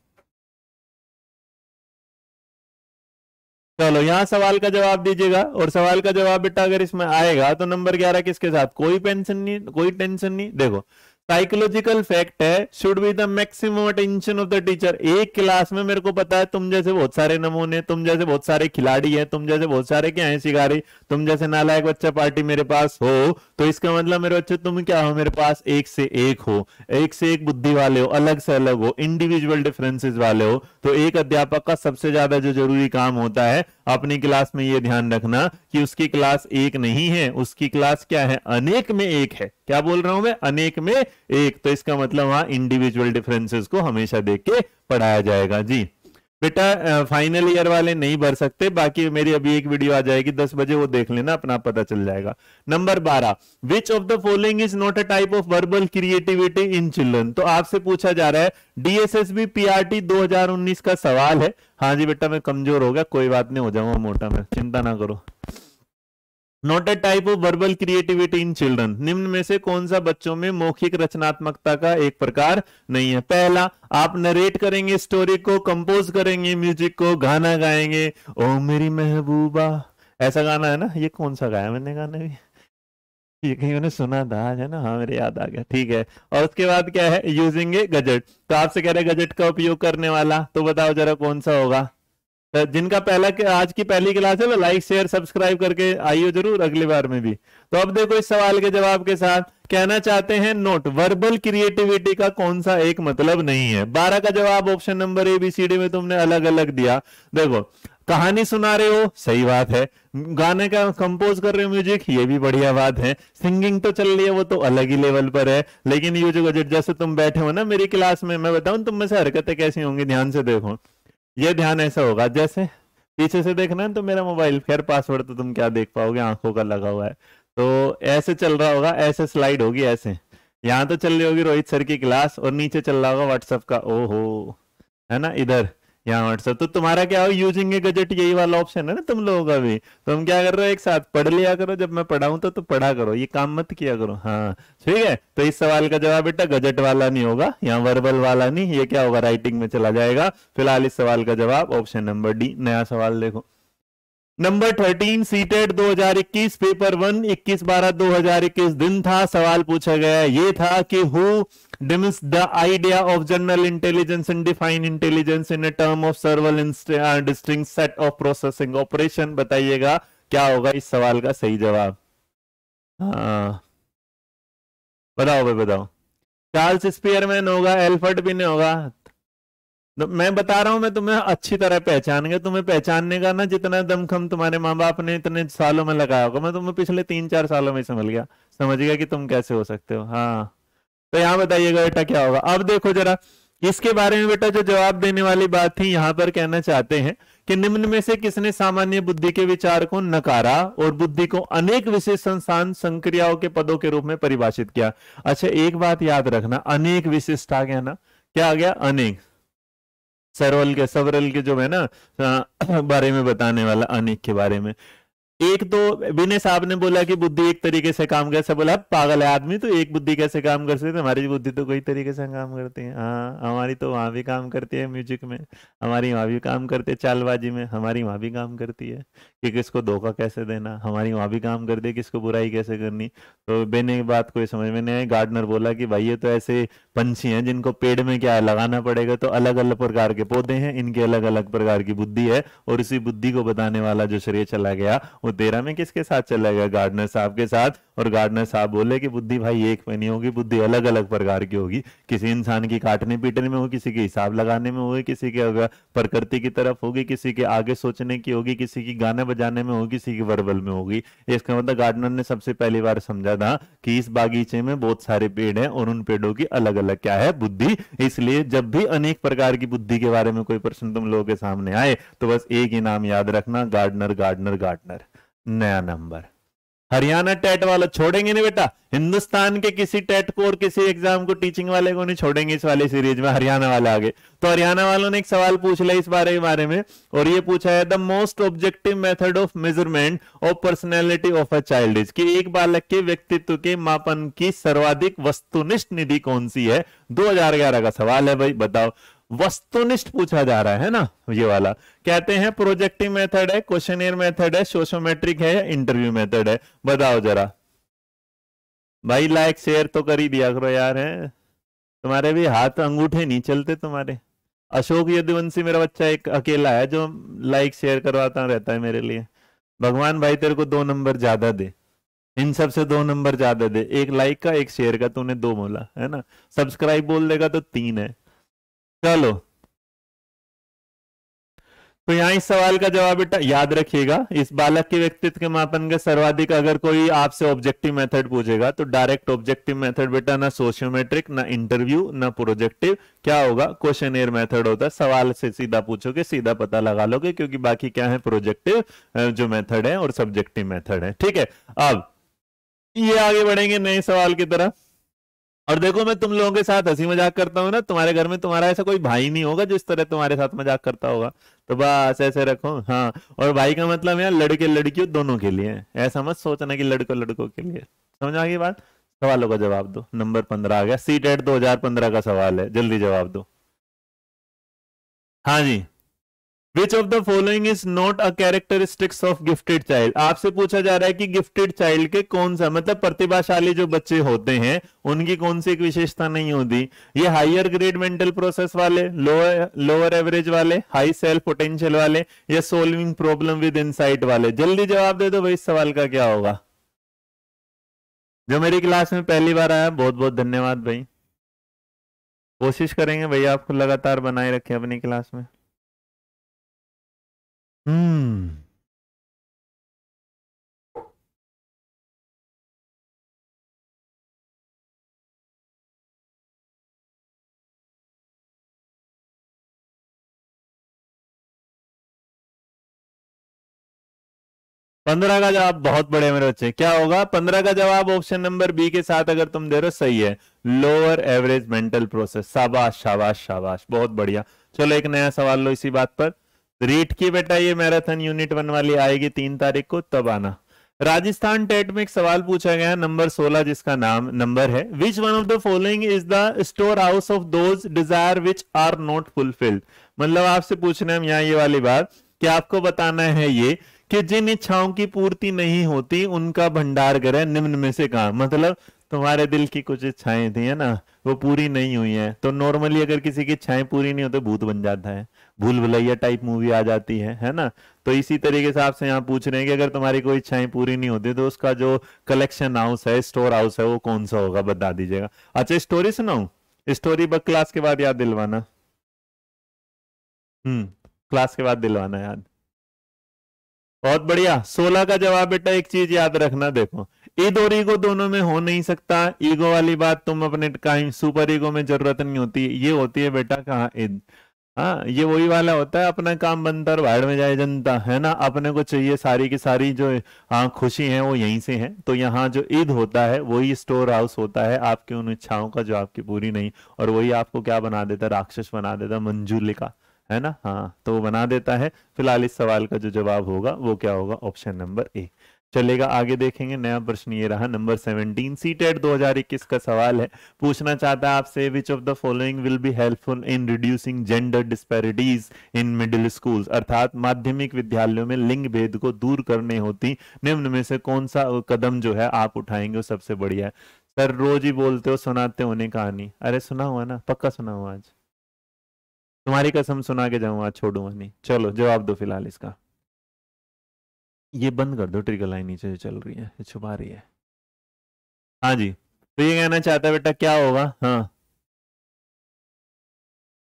चलो यहाँ सवाल का जवाब दीजिएगा और सवाल का जवाब बेटा अगर इसमें आएगा तो नंबर ग्यारह किसके साथ कोई पेंशन नहीं कोई टेंशन नहीं देखो साइकोलॉजिकल फैक्ट है should be the maximum attention of the teacher एक क्लास में मेरे को पता है तुम जैसे बहुत सारे नमूने तुम जैसे बहुत सारे खिलाड़ी हैं तुम जैसे बहुत सारे क्या है शिकारी तुम जैसे नालायक बच्चा पार्टी मेरे पास हो तो इसका मतलब मेरे बच्चे तुम क्या हो मेरे पास एक से एक हो एक से एक बुद्धि वाले हो अलग से अलग हो इंडिविजुअल डिफरेंसेस वाले हो तो एक अध्यापक का सबसे ज्यादा जो जरूरी काम होता है अपनी क्लास में ये ध्यान रखना कि उसकी क्लास एक नहीं है उसकी क्लास क्या है अनेक में एक है क्या बोल रहा हूं मैं अनेक में एक तो इसका मतलब वहां इंडिविजुअल डिफरेंसेस को हमेशा देख के पढ़ाया जाएगा जी बेटा फाइनल ईयर वाले नहीं भर सकते बाकी मेरी अभी एक वीडियो आ जाएगी दस बजे वो देख लेना अपना पता चल जाएगा नंबर बारह which of the following is not a type of verbal creativity in children तो आपसे पूछा जा रहा है डीएसएसबी पीआरटी 2019 का सवाल है हाँ जी बेटा मैं कमजोर हो गया कोई बात नहीं हो जाऊंगा मोटा में चिंता ना करो not a type of verbal creativity in children निम्न में से कौन सा बच्चों में मौखिक रचनात्मकता का एक प्रकार नहीं है पहला आप नरेट करेंगे स्टोरी को कंपोज करेंगे म्यूजिक को गाना गाएंगे ओ मेरी महबूबा ऐसा गाना है ना ये कौन सा गाया मैंने गाने भी ये कहीं मैंने सुना था आज है ना हाँ मेरे याद आ गया ठीक है और उसके बाद क्या है यूजिंग ए गजट तो आपसे कह रहे गजट का उपयोग करने वाला तो बताओ जरा कौन सा होगा जिनका पहला आज की पहली क्लास है वो लाइक शेयर सब्सक्राइब करके आइयो जरूर अगली बार में भी तो अब देखो इस सवाल के जवाब के साथ कहना चाहते हैं नोट वर्बल क्रिएटिविटी का कौन सा एक मतलब नहीं है बारह का जवाब option number A B C D में तुमने अलग अलग दिया देखो कहानी सुना रहे हो सही बात है गाने का कंपोज कर रहे हो म्यूजिक ये भी बढ़िया बात है सिंगिंग तो चल रही है वो तो अलग ही लेवल पर है लेकिन ये जो जैसे तुम बैठे हो ना मेरी क्लास में मैं बताऊं तुम में से हरकतें कैसी होंगी ध्यान से देखो ये ध्यान ऐसा होगा जैसे पीछे से देखना है तो मेरा मोबाइल खैर पासवर्ड तो तुम क्या देख पाओगे आंखों का लगा हुआ है तो ऐसे चल रहा होगा ऐसे स्लाइड होगी ऐसे यहाँ तो चल रही होगी रोहित सर की क्लास और नीचे चल रहा होगा व्हाट्सएप का ओहो है ना इधर यहाँ व्हाट्सएप तो तुम्हारा क्या हो यूजिंग ए गजेट यही वाला ऑप्शन है ना तुम लोगों का भी तुम तो क्या कर रहे हो एक साथ पढ़ लिया करो जब मैं पढ़ाऊं तो तुम तो पढ़ा करो ये काम मत किया करो हाँ ठीक है तो इस सवाल का जवाब बेटा गजेट वाला नहीं होगा यहाँ वर्बल वाला नहीं ये क्या होगा राइटिंग में चला जाएगा फिलहाल इस सवाल का जवाब ऑप्शन नंबर डी नया सवाल देखो number thirteen CTET 2021 paper one 21 बारह 2021 दिन था सवाल पूछा गया ये था कि who demands the idea of general intelligence and define intelligence in a term of several uh, distinct set of processing operation बताइएगा क्या होगा इस सवाल का सही जवाब हाँ। बताओ भाई बताओ चार्ल्स स्पीयरमैन होगा एल्फर्ट भी नहीं होगा तो मैं बता रहा हूं मैं तुम्हें अच्छी तरह पहचान गया तुम्हें पहचानने का ना जितना दमखम तुम्हारे माँ बाप ने इतने सालों में लगाया होगा मैं तुम्हें पिछले तीन चार सालों में समझ गया समझ गया कि तुम कैसे हो सकते हो हाँ तो यहां बताइएगा बेटा क्या होगा अब देखो जरा इसके बारे में बेटा जो जवाब देने वाली बात थी यहां पर कहना चाहते हैं कि निम्न में से किसने सामान्य बुद्धि के विचार को नकारा और बुद्धि को अनेक विशेष संस्थान संक्रियाओं के पदों के रूप में परिभाषित किया अच्छा एक बात याद रखना अनेक विशिष्ट आ गया ना क्या आ गया अनेक सरवल के सवरल के जो है ना हाँ, बारे में बताने वाला अनेक के बारे में एक तो विनय साहब ने बोला कि बुद्धि एक तरीके से काम कैसे बोला पागल है आदमी तो एक बुद्धि कैसे काम कर सकते हमारी बुद्धि तो कई तरीके से काम करती है हाँ हमारी तो वहाँ भी काम करती है म्यूजिक में हमारी वहां भी काम करती है चालबाजी में हमारी वहां भी काम करती है कि किसको धोखा कैसे देना हमारी वहां भी काम करती है किसको बुराई कैसे करनी तो बेने की बात कोई समझ में नहीं आई गार्डनर बोला कि भाई ये तो ऐसे पंछी हैं जिनको पेड़ में क्या लगाना पड़ेगा तो अलग अलग प्रकार के पौधे हैं इनके अलग अलग प्रकार की बुद्धि है और इसी बुद्धि को बताने वाला जो श्रेय चला गया बुद्धेरा में किसके साथ चला गया गार्डनर साहब के साथ और गार्डनर साहब बोले कि बुद्धि भाई एक में नहीं होगी बुद्धि अलग अलग प्रकार की होगी किसी इंसान की काटने पीटने में हो किसी के हिसाब लगाने में होगी किसी के प्रकृति की तरफ होगी किसी के आगे सोचने की होगी किसी की गाने बजाने में होगी किसी की वर्बल में होगी इसका मतलब गार्डनर ने सबसे पहली बार समझा था कि इस बागीचे में बहुत सारे पेड़ है और उन पेड़ों की अलग अलग क्या है बुद्धि इसलिए जब भी अनेक प्रकार की बुद्धि के बारे में कोई प्रश्न तुम लोगों के सामने आए तो बस एक ही नाम याद रखना गार्डनर गार्डनर गार्डनर नया नंबर हरियाणा टेट वाला छोड़ेंगे नहीं बेटा हिंदुस्तान के किसी टेट को और किसी एग्जाम को टीचिंग वाले को नहीं छोड़ेंगे इस वाले सीरीज में हरियाणा वाले आगे तो हरियाणा वालों ने एक सवाल पूछ लिया इस बारे बारे में और ये पूछा है the most objective method of measurement of personality of a child is की एक बालक के व्यक्तित्व के मापन की सर्वाधिक वस्तुनिष्ठ निधि कौन सी है दो का सवाल है भाई बताओ वस्तुनिष्ठ पूछा जा रहा है ना ये वाला कहते हैं प्रोजेक्टिव मेथड है क्वेश्चन मेथड है सोशोमेट्रिक है या इंटरव्यू मेथड है बताओ जरा भाई लाइक शेयर तो कर ही दिया करो यार है तुम्हारे भी हाथ अंगूठे नहीं चलते तुम्हारे अशोक यदुवंशी मेरा बच्चा एक अकेला है जो लाइक शेयर करवाता रहता है मेरे लिए भगवान भाई तेरे को दो नंबर ज्यादा दे इन सब से दो नंबर ज्यादा दे एक लाइक का एक शेयर का तूने दो बोला है ना सब्सक्राइब बोल देगा तो तीन है चलो तो यहाँ इस सवाल का जवाब बेटा याद रखिएगा इस बालक के व्यक्तित्व के मापन का सर्वाधिक अगर कोई आपसे ऑब्जेक्टिव मेथड पूछेगा तो डायरेक्ट ऑब्जेक्टिव मेथड बेटा ना सोशियोमेट्रिक ना इंटरव्यू ना प्रोजेक्टिव क्या होगा क्वेश्चन एयर मेथड होता है सवाल से सीधा पूछोगे सीधा पता लगा लोगे क्योंकि बाकी क्या है प्रोजेक्टिव जो मेथड है और सब्जेक्टिव मेथड है ठीक है अब ये आगे बढ़ेंगे नए सवाल की तरफ और देखो मैं तुम लोगों के साथ हंसी मजाक करता हूँ ना तुम्हारे घर में तुम्हारा ऐसा कोई भाई नहीं होगा जो इस तरह तुम्हारे साथ मजाक करता होगा तो बस ऐसे रखो हाँ और भाई का मतलब यहाँ लड़के लड़कियों दोनों के लिए ऐसा मत सोचना कि लड़कों लड़कों के लिए समझ आ गई बात सवालों का जवाब दो नंबर पंद्रह आ गया सी टेट दो हजार पंद्रह का सवाल है जल्दी जवाब दो हाँ जी which of the following is not a characteristics of gifted child आपसे पूछा जा रहा है कि गिफ्टेड चाइल्ड के कौन सा मतलब प्रतिभाशाली जो बच्चे होते हैं उनकी कौन सी एक विशेषता नहीं होती ये हायर ग्रेड मेंटल प्रोसेस वाले लोअर लोअर एवरेज वाले हाई सेल्फ पोटेंशियल वाले या सोल्विंग प्रॉब्लम विद इनसाइट वाले जल्दी जवाब दे दो भाई इस सवाल का क्या होगा जो मेरी क्लास में पहली बार आया बहुत बहुत धन्यवाद भाई कोशिश करेंगे भाई आपको लगातार बनाए रखें अपनी क्लास में Hmm. पंद्रह का जवाब बहुत बड़े मेरे बच्चे क्या होगा पंद्रह का जवाब ऑप्शन नंबर बी के साथ अगर तुम दे रहे हो सही है लोअर एवरेज मेंटल प्रोसेस शाबाश शाबाश शाबाश बहुत बढ़िया चलो एक नया सवाल लो इसी बात पर रेट की बेटा ये मैराथन यूनिट वन वाली आएगी तीन तारीख को तब आना राजस्थान टेट में एक सवाल पूछा गया नंबर 16 जिसका नाम नंबर है which one of the following is the store house of those desire which are not fulfilled मतलब आपसे पूछ रहे हम यहाँ ये वाली बात कि आपको बताना है ये कि जिन इच्छाओं की पूर्ति नहीं होती उनका भंडार ग्रह निम्न में से कहा मतलब तुम्हारे दिल की कुछ इच्छाएं थी है ना वो पूरी नहीं हुई है तो नॉर्मली अगर किसी की इच्छाएं पूरी नहीं होती भूत बन जाता है भूल भुलैया टाइप मूवी आ जाती है है ना तो इसी तरीके से आपसे यहाँ पूछ रहे हैं कि अगर तुम्हारी कोई इच्छाएं पूरी नहीं होती तो उसका जो कलेक्शन हाउस है स्टोर हाउस है वो कौन सा होगा बता दीजिएगा अच्छा स्टोरी सुनाऊ स्टोरी बक क्लास के बाद याद दिलवाना हम्म क्लास के बाद दिलवाना याद बहुत बढ़िया सोलह का जवाब बेटा एक चीज याद रखना देखो ईद और ईगो दोनों में हो नहीं सकता ईगो वाली बात तुम अपने टाइम सुपर ईगो में जरूरत नहीं होती ये होती है बेटा कहा ईद हाँ ये वही वाला होता है अपना काम बनता और बाहर में जाए जनता है ना अपने को चाहिए सारी की सारी जो हाँ खुशी है वो यहीं से है तो यहाँ जो ईद होता है वही स्टोर हाउस होता है आपकी उन इच्छाओं का जो आपकी पूरी नहीं और वही आपको क्या बना देता राक्षस बना देता मंजूलिका है ना हाँ तो वो बना देता है फिलहाल इस सवाल का जो जवाब होगा वो क्या होगा ऑप्शन नंबर ए चलेगा आगे देखेंगे नया प्रश्न ये रहा नंबर 17 हजार इक्कीस का सवाल है पूछना चाहता है आपसे which of the following will be helpful in reducing gender disparities in middle schools अर्थात माध्यमिक विद्यालयों में लिंग भेद को दूर करने होती निम्न में से कौन सा कदम जो है आप उठाएंगे वो सबसे बढ़िया है सर रोज ही बोलते हो सुनाते होने कहानी अरे सुना हुआ ना पक्का सुना हुआ आज तुम्हारी कसम सुना के जाऊँ आज छोड़ूंगा नहीं चलो जवाब दो फिलहाल इसका ये बंद कर दो ट्रिगर लाइन नीचे चल रही है ये छुपा रही है हाँ जी तो ये कहना चाहता है बेटा क्या होगा हाँ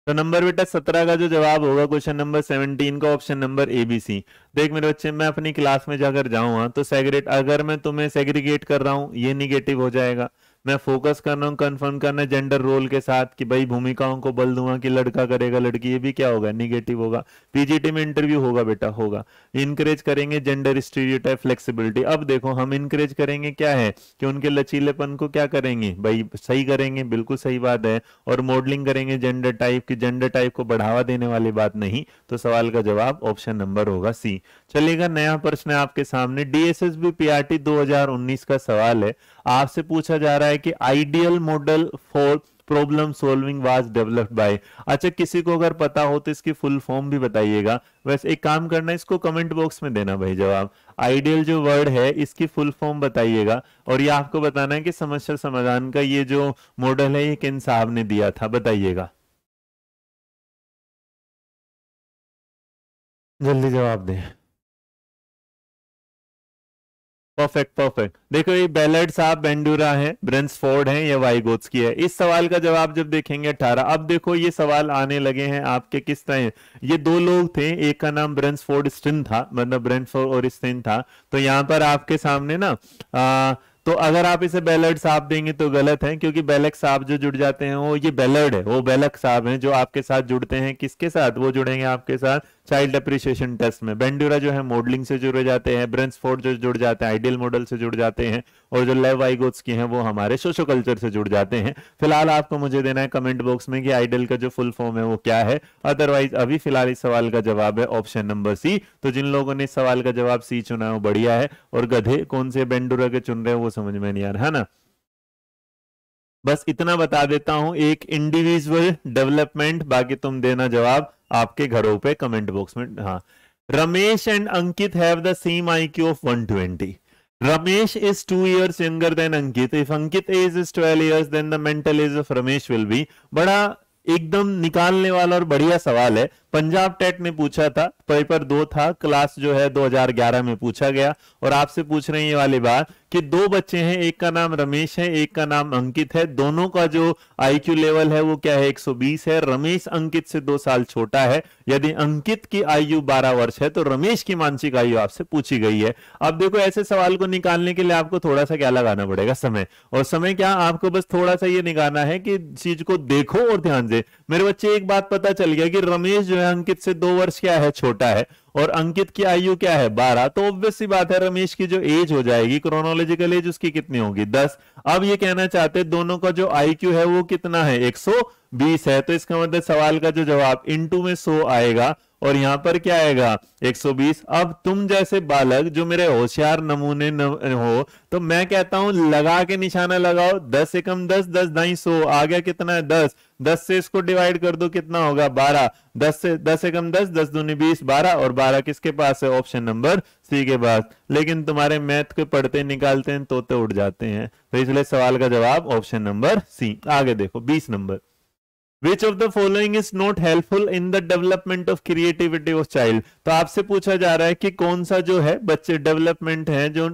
तो नंबर बेटा सत्रह का जो जवाब होगा क्वेश्चन नंबर सेवनटीन का option number A B C देख मेरे बच्चे मैं अपनी क्लास में जाकर जाऊँ हाँ, तो सेग्रेट अगर मैं तुम्हें सेग्रीगेट कर रहा हूँ ये निगेटिव हो जाएगा मैं फोकस कर रहा हूँ कन्फर्म करना जेंडर रोल के साथ कि भाई भूमिकाओं को बल दूंगा कि लड़का करेगा लड़की ये भी क्या होगा निगेटिव होगा पीजीटी में इंटरव्यू होगा बेटा होगा इनकरेज करेंगे जेंडर स्टीरियोटाइप फ्लेक्सिबिलिटी अब देखो हम इनकरेज करेंगे क्या है कि उनके लचीलेपन को क्या करेंगे भाई सही करेंगे बिल्कुल सही बात है और मॉडलिंग करेंगे जेंडर टाइप की जेंडर टाइप को बढ़ावा देने वाली बात नहीं तो सवाल का जवाब ऑप्शन नंबर होगा सी चलेगा नया प्रश्न आपके सामने डीएसएसबी पीआरटी 2019 का सवाल है आपसे पूछा जा रहा है कि ideal model for problem solving was developed by अच्छा किसी को अगर पता हो तो इसकी फुल फॉर्म भी बताइएगा वैसे एक काम करना इसको कमेंट बॉक्स में देना भाई जवाब आइडियल जो वर्ड है इसकी फुल फॉर्म बताइएगा और ये आपको बताना है कि समस्या समाधान का ये जो मॉडल है ये किन साहब ने दिया था बताइएगा जल्दी जवाब दें परफेक्ट परफेक्ट देखो ये बेलर्ड साहब बेंडूरा है ब्रेंस फोर्ड है या वाइगोट्स की है इस सवाल का जवाब जब देखेंगे अठारह अब देखो ये सवाल आने लगे हैं आपके किस तरह ये दो लोग थे एक का नाम ब्रेंस फोर्ड स्टिन था मतलब फोर्ड और स्टिन था तो यहाँ पर आपके सामने ना आ, तो अगर आप इसे बैलर्ड साहब देंगे तो गलत है क्योंकि बेलक साहब जो जुड़ जाते हैं वो ये बेलर्ड है वो बेलक साहब हैं जो आपके साथ जुड़ते हैं किसके साथ वो जुड़ेंगे आपके साथ चाइल्ड अप्रिशिएशन टेस्ट में बेंड्यूरा जो है मॉडलिंग से जुड़े जाते हैं फोर्ड जो जुड़ जाते हैं आइडियल मॉडल से जुड़ जाते हैं और जो लेव आईगोट्स की हैं वो हमारे सोशो कल्चर से जुड़ जाते हैं फिलहाल आपको मुझे देना है कमेंट बॉक्स में कि आइडियल का जो फुल फॉर्म है वो क्या है अदरवाइज अभी फिलहाल इस सवाल का जवाब है ऑप्शन नंबर सी तो जिन लोगों ने इस सवाल का जवाब सी चुना है बढ़िया है और गधे कौन से बेंडूरा के चुन रहे हैं वो समझ में नहीं आ रहा है ना बस इतना बता देता हूं एक इंडिविजुअल डेवलपमेंट बाकी तुम देना जवाब आपके घरों पे कमेंट बॉक्स में हाँ Ramesh and Ankit have the same I Q of one twenty Ramesh is two years younger than Ankit if Ankit age is twelve years then the mental age of Ramesh will be बड़ा एकदम निकालने वाला और बढ़िया सवाल है पंजाब टेट ने पूछा था पेपर दो था क्लास जो है 2011 में पूछा गया और आपसे पूछ रहे हैं ये वाली बात कि दो बच्चे हैं एक का नाम रमेश है एक का नाम अंकित है दोनों का जो आईक्यू लेवल है वो क्या है 120 है रमेश अंकित से दो साल छोटा है यदि अंकित की आयु 12 वर्ष है तो रमेश की मानसिक आयु आपसे पूछी गई है अब देखो ऐसे सवाल को निकालने के लिए आपको थोड़ा सा क्या लगाना पड़ेगा समय और समय क्या आपको बस थोड़ा सा ये निकालना है कि चीज को देखो और ध्यान दे मेरे बच्चे एक बात पता चल गया कि रमेश जो है अंकित से दो वर्ष क्या है छोटा है और अंकित की आयु क्या है बारह तो ऑब्वियस बात है रमेश की जो एज हो जाएगी क्रोनोलॉजिकल एज उसकी कितनी होगी दस अब ये कहना चाहते दोनों का जो आई है वो कितना है एक सौ बीस है तो इसका मतलब सवाल का जो जवाब इंटू में सो आएगा और यहाँ पर क्या आएगा 120 अब तुम जैसे बालक जो मेरे होशियार नमूने न, हो तो मैं कहता हूं लगा के निशाना लगाओ 10 एकम 10 10 ढाई सौ आ गया कितना है 10 10 से इसको डिवाइड कर दो कितना होगा 12 10 से 10 एकम 10 10 दूनी 20 12 और 12 किसके पास है ऑप्शन नंबर सी के पास लेकिन तुम्हारे मैथ के पढ़ते निकालते हैं तोते उड़ जाते हैं तो इसलिए सवाल का जवाब ऑप्शन नंबर सी आगे देखो बीस number which of the following is not helpful in the development of creativity of child तो आपसे पूछा जा रहा है कि कौन सा जो है बच्चे डेवलपमेंट है जो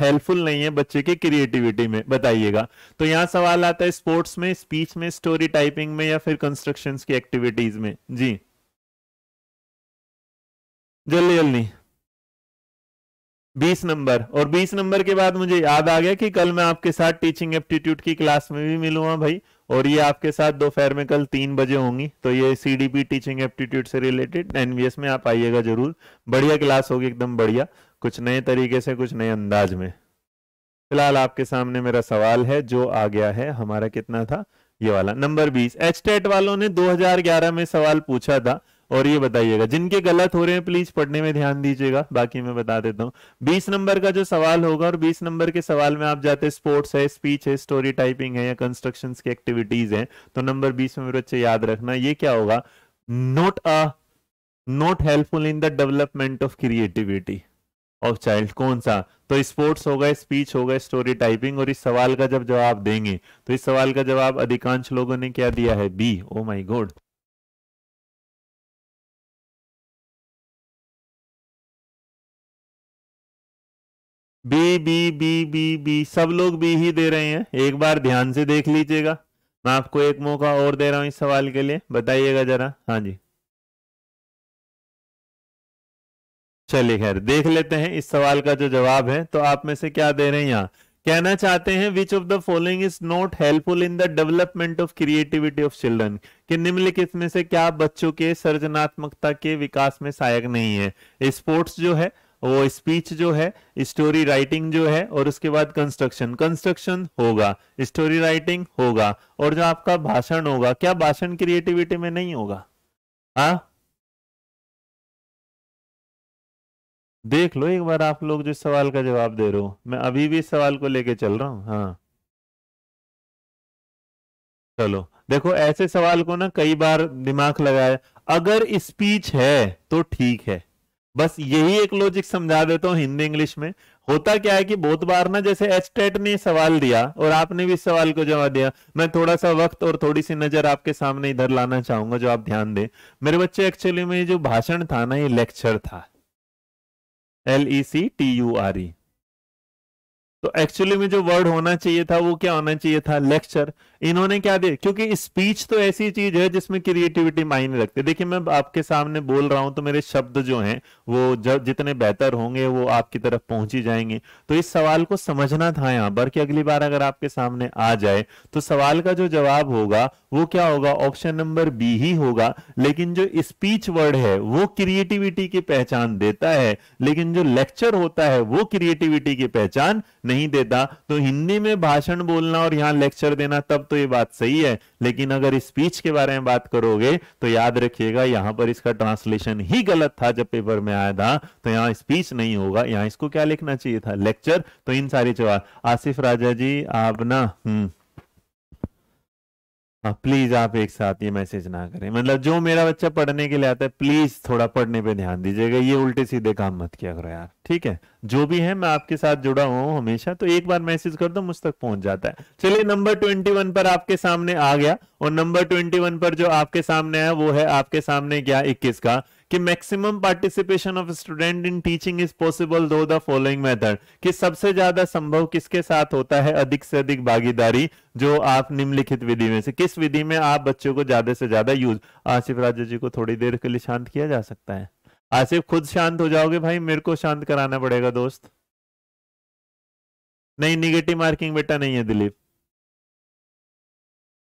हेल्पफुल नहीं है बच्चे की क्रिएटिविटी में बताइएगा तो यहाँ सवाल आता है स्पोर्ट्स में स्पीच में स्टोरी टाइपिंग में या फिर कंस्ट्रक्शन की एक्टिविटीज में जी जल्दी जल्दी बीस नंबर और बीस नंबर के बाद मुझे याद आ गया कि कल मैं आपके साथ टीचिंग एप्टीट्यूड की क्लास में भी मिलूंगा भाई और ये आपके साथ दोपहर में कल तीन बजे होंगी तो ये C D P teaching aptitude से रिलेटेड एनवीएस में आप आइएगा जरूर बढ़िया क्लास होगी एकदम बढ़िया कुछ नए तरीके से कुछ नए अंदाज में फिलहाल आपके सामने मेरा सवाल है जो आ गया है हमारा कितना था ये वाला नंबर बीस एच टेट e वालों ने दो में सवाल पूछा था और ये बताइएगा जिनके गलत हो रहे हैं प्लीज पढ़ने में ध्यान दीजिएगा बाकी मैं बता देता हूँ बीस नंबर का जो सवाल होगा और बीस नंबर के सवाल में आप जाते हैं स्पोर्ट्स है स्पीच है स्टोरी टाइपिंग है या कंस्ट्रक्शन की एक्टिविटीज है तो नंबर बीस में मेरे बच्चे याद रखना ये क्या होगा not a not helpful in the development of creativity of child कौन सा तो स्पोर्ट्स होगा स्पीच होगा स्टोरी टाइपिंग और इस सवाल का जब जवाब देंगे तो इस सवाल का जवाब अधिकांश लोगों ने क्या दिया है B oh my God B B B B B सब लोग बी ही दे रहे हैं एक बार ध्यान से देख लीजिएगा मैं आपको एक मौका और दे रहा हूं इस सवाल के लिए बताइएगा जरा हाँ जी चलिए खैर देख लेते हैं इस सवाल का जो जवाब है तो आप में से क्या दे रहे हैं यहाँ कहना चाहते हैं which of the following is not helpful in the development of creativity of children कि निम्नलिखित में से क्या बच्चों के सृजनात्मकता के विकास में सहायक नहीं है स्पोर्ट्स जो है वो स्पीच जो है स्टोरी राइटिंग जो है और उसके बाद कंस्ट्रक्शन कंस्ट्रक्शन होगा स्टोरी राइटिंग होगा और जो आपका भाषण होगा क्या भाषण क्रिएटिविटी में नहीं होगा हा देख लो एक बार आप लोग जो सवाल का जवाब दे रहे हो मैं अभी भी इस सवाल को लेके चल रहा हूं हाँ चलो देखो ऐसे सवाल को ना कई बार दिमाग लगाया अगर स्पीच है तो ठीक है बस यही एक लॉजिक समझा देता हूँ हिंदी इंग्लिश में होता क्या है कि बहुत बार ना जैसे एस्टेट ने सवाल दिया और आपने भी सवाल को जवाब दिया मैं थोड़ा सा वक्त और थोड़ी सी नजर आपके सामने इधर लाना चाहूंगा जो आप ध्यान दें मेरे बच्चे एक्चुअली में जो भाषण था ना ये लेक्चर था L E C T U R E तो एक्चुअली में जो वर्ड होना चाहिए था वो क्या होना चाहिए था लेक्चर इन्होंने क्या दिया क्योंकि स्पीच तो ऐसी चीज है जिसमें क्रिएटिविटी मायने रखती है देखिए मैं आपके सामने बोल रहा हूं तो मेरे शब्द जो हैं वो जब जितने बेहतर होंगे वो आपकी तरफ पहुंच ही जाएंगे तो इस सवाल को समझना था यहां पर कि अगली बार अगर आपके सामने आ जाए तो सवाल का जो जवाब होगा वो क्या होगा ऑप्शन नंबर बी ही होगा लेकिन जो स्पीच वर्ड है वो क्रिएटिविटी की पहचान देता है लेकिन जो लेक्चर होता है वो क्रिएटिविटी की पहचान नहीं नहीं देता तो हिंदी में भाषण बोलना और यहाँ लेक्चर देना तब तो ये बात सही है लेकिन अगर स्पीच के बारे में बात करोगे तो याद रखिएगा यहाँ पर इसका ट्रांसलेशन ही गलत था जब पेपर में आया था तो यहाँ स्पीच नहीं होगा यहाँ इसको क्या लिखना चाहिए था लेक्चर तो इन सारी जवाब आसिफ राजा जी आप ना हम्म हाँ प्लीज आप एक साथ ये मैसेज ना करें मतलब जो मेरा बच्चा पढ़ने के लिए आता है प्लीज थोड़ा पढ़ने पे ध्यान दीजिएगा ये उल्टे सीधे काम मत किया करो यार ठीक है जो भी है मैं आपके साथ जुड़ा हूँ हमेशा तो एक बार मैसेज कर दो मुझ तक पहुंच जाता है चलिए नंबर ट्वेंटी वन पर आपके सामने आ गया और नंबर ट्वेंटी वन पर जो आपके सामने है वो है आपके सामने क्या इक्कीस का कि maximum participation of student in teaching is possible through the following method कि सबसे ज्यादा संभव किसके साथ होता है अधिक से अधिक भागीदारी जो आप निम्नलिखित विधि में से किस विधि में आप बच्चों को ज्यादा से ज्यादा यूज आसिफ राजा जी को थोड़ी देर के लिए शांत किया जा सकता है आसिफ खुद शांत हो जाओगे भाई मेरे को शांत कराना पड़ेगा दोस्त नहीं निगेटिव मार्किंग बेटा नहीं है दिलीप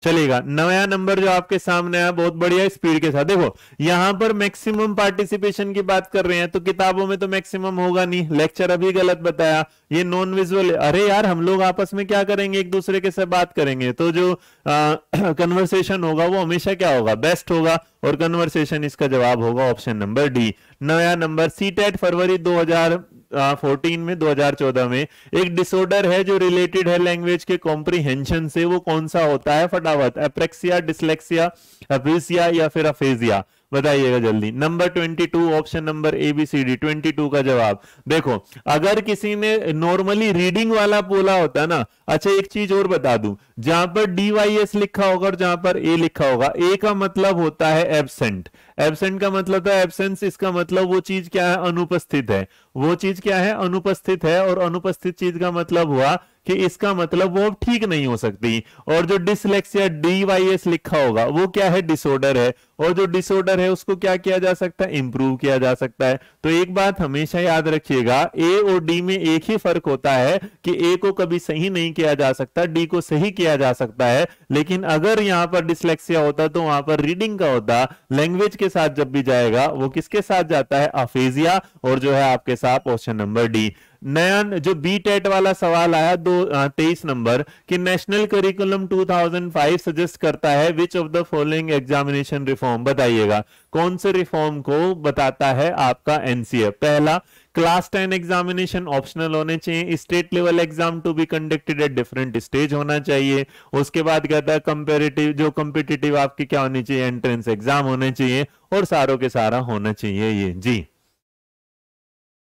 चलेगा नया नंबर जो आपके सामने आया बहुत बढ़िया स्पीड के साथ देखो यहां पर मैक्सिमम पार्टिसिपेशन की बात कर रहे हैं तो किताबों में तो मैक्सिमम होगा नहीं लेक्चर अभी गलत बताया ये नॉन विजुअल अरे यार हम लोग आपस में क्या करेंगे एक दूसरे के साथ बात करेंगे तो जो कन्वर्सेशन होगा वो हमेशा क्या होगा बेस्ट होगा और कन्वर्सेशन इसका जवाब होगा ऑप्शन नंबर डी नया नंबर सीटेट फरवरी 2014 में 2014 में एक डिसऑर्डर है जो रिलेटेड है लैंग्वेज के कॉम्प्रिहेंशन से वो कौन सा होता है फटाफट एप्रेक्सिया डिसलेक्सिया या फिर अफेजिया बताइएगा जल्दी number twenty two option number A B C D twenty two का जवाब देखो अगर किसी ने नॉर्मली रीडिंग वाला बोला होता ना अच्छा एक चीज और बता दू जहां पर डी वाई एस लिखा होगा और जहां पर ए लिखा होगा ए का मतलब होता है एबसेंट एबसेंट का मतलब था एबसेंस इसका मतलब वो चीज क्या है अनुपस्थित है वो चीज क्या है अनुपस्थित है और अनुपस्थित चीज का मतलब हुआ कि इसका मतलब वो ठीक नहीं हो सकती और जो डिसलेक्सिया डी वाई एस लिखा होगा वो क्या है डिसऑर्डर है और जो डिसऑर्डर है उसको क्या किया जा सकता है इंप्रूव किया जा सकता है तो एक बात हमेशा याद रखिएगा ए और डी में एक ही फर्क होता है कि ए को कभी सही नहीं किया जा सकता डी को सही किया जा सकता है लेकिन अगर यहां पर डिसलेक्सिया होता तो वहां पर रीडिंग का होता लैंग्वेज के साथ जब भी जाएगा वो किसके साथ जाता है अफेजिया और जो है आपके साथ ऑप्शन नंबर डी नया जो बी टेट वाला सवाल आया दो तेईस नंबर कि नेशनल करिकुलम 2005 सजेस्ट करता है which of the following examination reform reform बताइएगा कौन से रिफॉर्म को बताता है आपका एनसीए e पहला क्लास टेन एग्जामिनेशन ऑप्शनल होने चाहिए state level exam to be conducted at different stage होना चाहिए उसके बाद कहता है कंपेरेटिव जो कंपिटेटिव आपकी क्या होनी चाहिए एंट्रेंस एग्जाम होने चाहिए और सारों के सारा होना चाहिए ये जी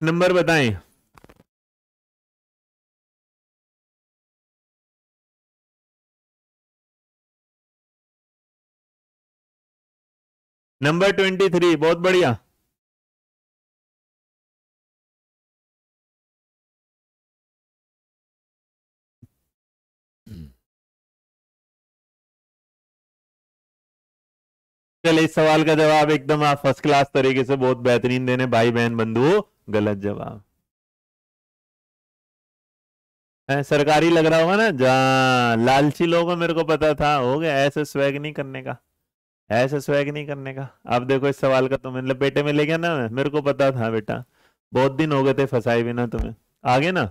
नंबर बताएं नंबर ट्वेंटी थ्री बहुत बढ़िया चले इस सवाल का जवाब एकदम आप फर्स्ट क्लास तरीके से बहुत बेहतरीन देने भाई बहन बंधुओं गलत जवाब सरकारी लग रहा होगा ना जा लालची लोगों मेरे को पता था हो गया ऐसे स्वैग नहीं करने का ऐसे स्वैग नहीं करने का अब देखो इस सवाल का तुम्हें लपेटे मतलब में ले गया ना मैं मेरे को पता था बेटा बहुत दिन हो गए थे फंसाए ना तुम्हें आगे ना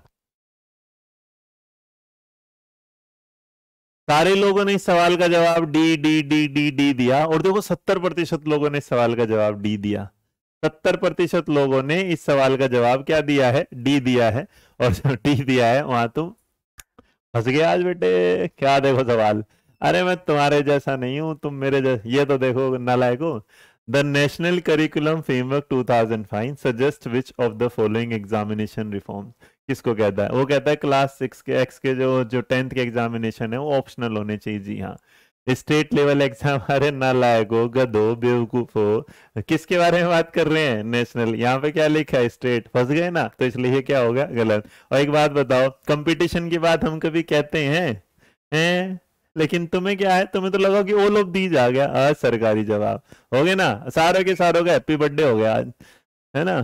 सारे लोगों ने इस सवाल का जवाब D D D D D दिया और देखो सत्तर प्रतिशत लोगों ने इस सवाल का जवाब डी दिया सत्तर प्रतिशत लोगों ने इस सवाल का जवाब क्या दिया है डी दिया है और डी दिया है वहां तुम फंस गया आज बेटे क्या देखो सवाल अरे मैं तुम्हारे जैसा नहीं हूँ तुम मेरे जैसा ये तो देखो national curriculum framework two thousand five suggest which of the following examination reform किसको कहता है वो कहता है क्लास सिक्स के एक्स के जो जो टेंथ के एग्जामिनेशन है वो ऑप्शनल होने चाहिए जी हाँ स्टेट लेवल एग्जाम अरे नालायक हो गदो बेवकूफ हो किसके बारे में बात कर रहे हैं नेशनल यहाँ पे क्या लिखा है स्टेट फंस गए ना तो इसलिए क्या होगा गलत और एक बात बताओ कंपटीशन की बात हम कभी कहते हैं हैं लेकिन तुम्हें क्या है तुम्हें तो लगा कि वो लोग दी जा गया आज सरकारी जवाब हो गए ना सारे के सारों का हैप्पी बर्थडे हो गया आज है ना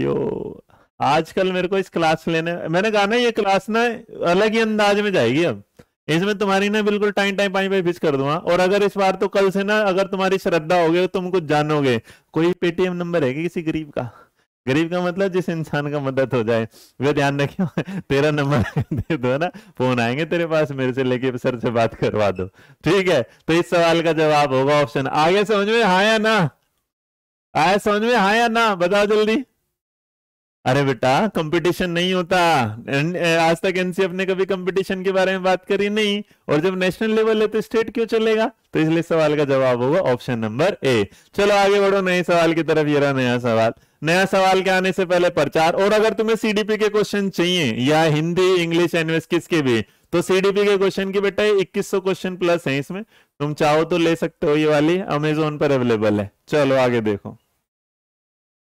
यो आजकल मेरे को इस क्लास लेने मैंने कहा ना ये क्लास ना अलग ही अंदाज में जाएगी अब इसमें तुम्हारी ना बिल्कुल टाइम टाइम पाई पाई फिक्स कर दूंगा और अगर इस बार तो कल से ना अगर तुम्हारी श्रद्धा हो गई तो तुम कुछ जानोगे कोई पेटीएम नंबर है कि किसी गरीब का गरीब का मतलब जिस इंसान का मदद हो जाए वे ध्यान रखियो तेरा नंबर दे दो ना फोन आएंगे तेरे पास मेरे से लेके सर से बात करवा दो ठीक है तो इस सवाल का जवाब होगा ऑप्शन आगे समझ में हाँ या ना आया समझ में हाँ या ना बताओ जल्दी अरे बेटा कंपटीशन नहीं होता आज तक एनसीएफ ने कभी कंपटीशन के बारे में बात करी नहीं और जब नेशनल लेवल है तो स्टेट क्यों चलेगा तो इसलिए सवाल का जवाब होगा ऑप्शन नंबर ए चलो आगे बढ़ो नए सवाल की तरफ ये रहा नया सवाल नया सवाल के आने से पहले प्रचार और अगर तुम्हें सीडीपी के क्वेश्चन चाहिए या हिंदी इंग्लिश एनवेस किसके भी तो सीडीपी के क्वेश्चन की बेटा इक्कीस सौ क्वेश्चन प्लस है इसमें तुम चाहो तो ले सकते हो ये वाली अमेजोन पर अवेलेबल है चलो आगे देखो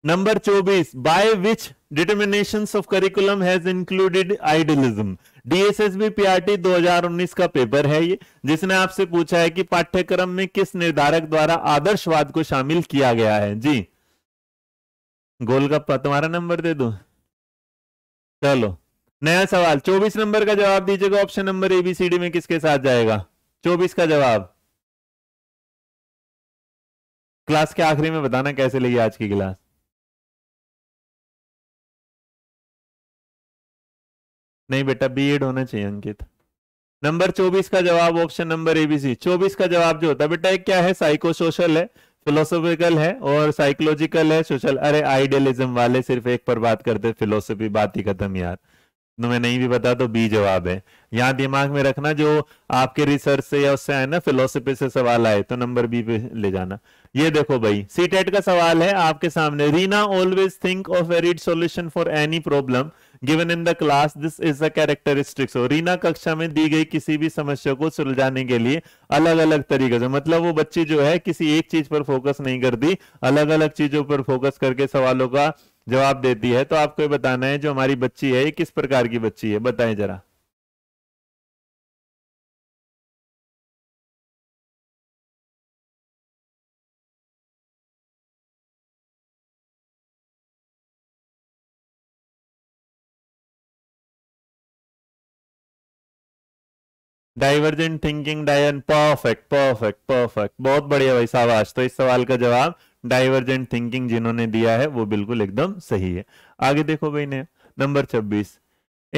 number 24, by which determination of curriculum has included idealism DSSB PRT 2019 का पेपर है ये जिसने आपसे पूछा है कि पाठ्यक्रम में किस निर्धारक द्वारा आदर्शवाद को शामिल किया गया है जी गोलगप्पा तुम्हारा नंबर दे दो चलो नया सवाल 24 नंबर का जवाब दीजिएगा ऑप्शन नंबर एबीसीडी में किसके साथ जाएगा 24 का जवाब क्लास के आखिरी में बताना कैसे लगी आज की क्लास नहीं बेटा बीएड होना चाहिए अंकित नंबर चौबीस का जवाब ऑप्शन नंबर एबीसी चौबीस का जवाब जो होता है बेटा एक क्या है साइको सोशल है फिलोसोफिकल है और साइकोलॉजिकल है सोशल अरे आइडियलिज्म वाले सिर्फ एक पर बात करते फिलोसफी बात ही खत्म यार मैं नहीं भी पता तो बी जवाब है यहाँ दिमाग में रखना जो आपके रिसर्च से या उससे आए ना फिलोसफी से सवाल आए तो नंबर बी पे ले जाना ये देखो भाई सी टेट e का सवाल है आपके सामने Reena always think of varied solution for any problem given in the class this is the characteristics और रीना कक्षा में दी गई किसी भी समस्या को सुलझाने के लिए अलग अलग तरीके से मतलब वो बच्ची जो है किसी एक चीज पर फोकस नहीं करती अलग अलग चीजों पर फोकस करके सवालों का जवाब देती है तो आपको ये बताना है जो हमारी बच्ची है ये किस प्रकार की बच्ची है बताएं जरा डाइवर्जेंट थिंकिंग डायन परफेक्ट परफेक्ट परफेक्ट बहुत बढ़िया भाई शाबाश तो इस सवाल का जवाब डाइवर्जेंट थिंकिंग जिन्होंने दिया है वो बिल्कुल एकदम सही है आगे देखो भाई ने नंबर छब्बीस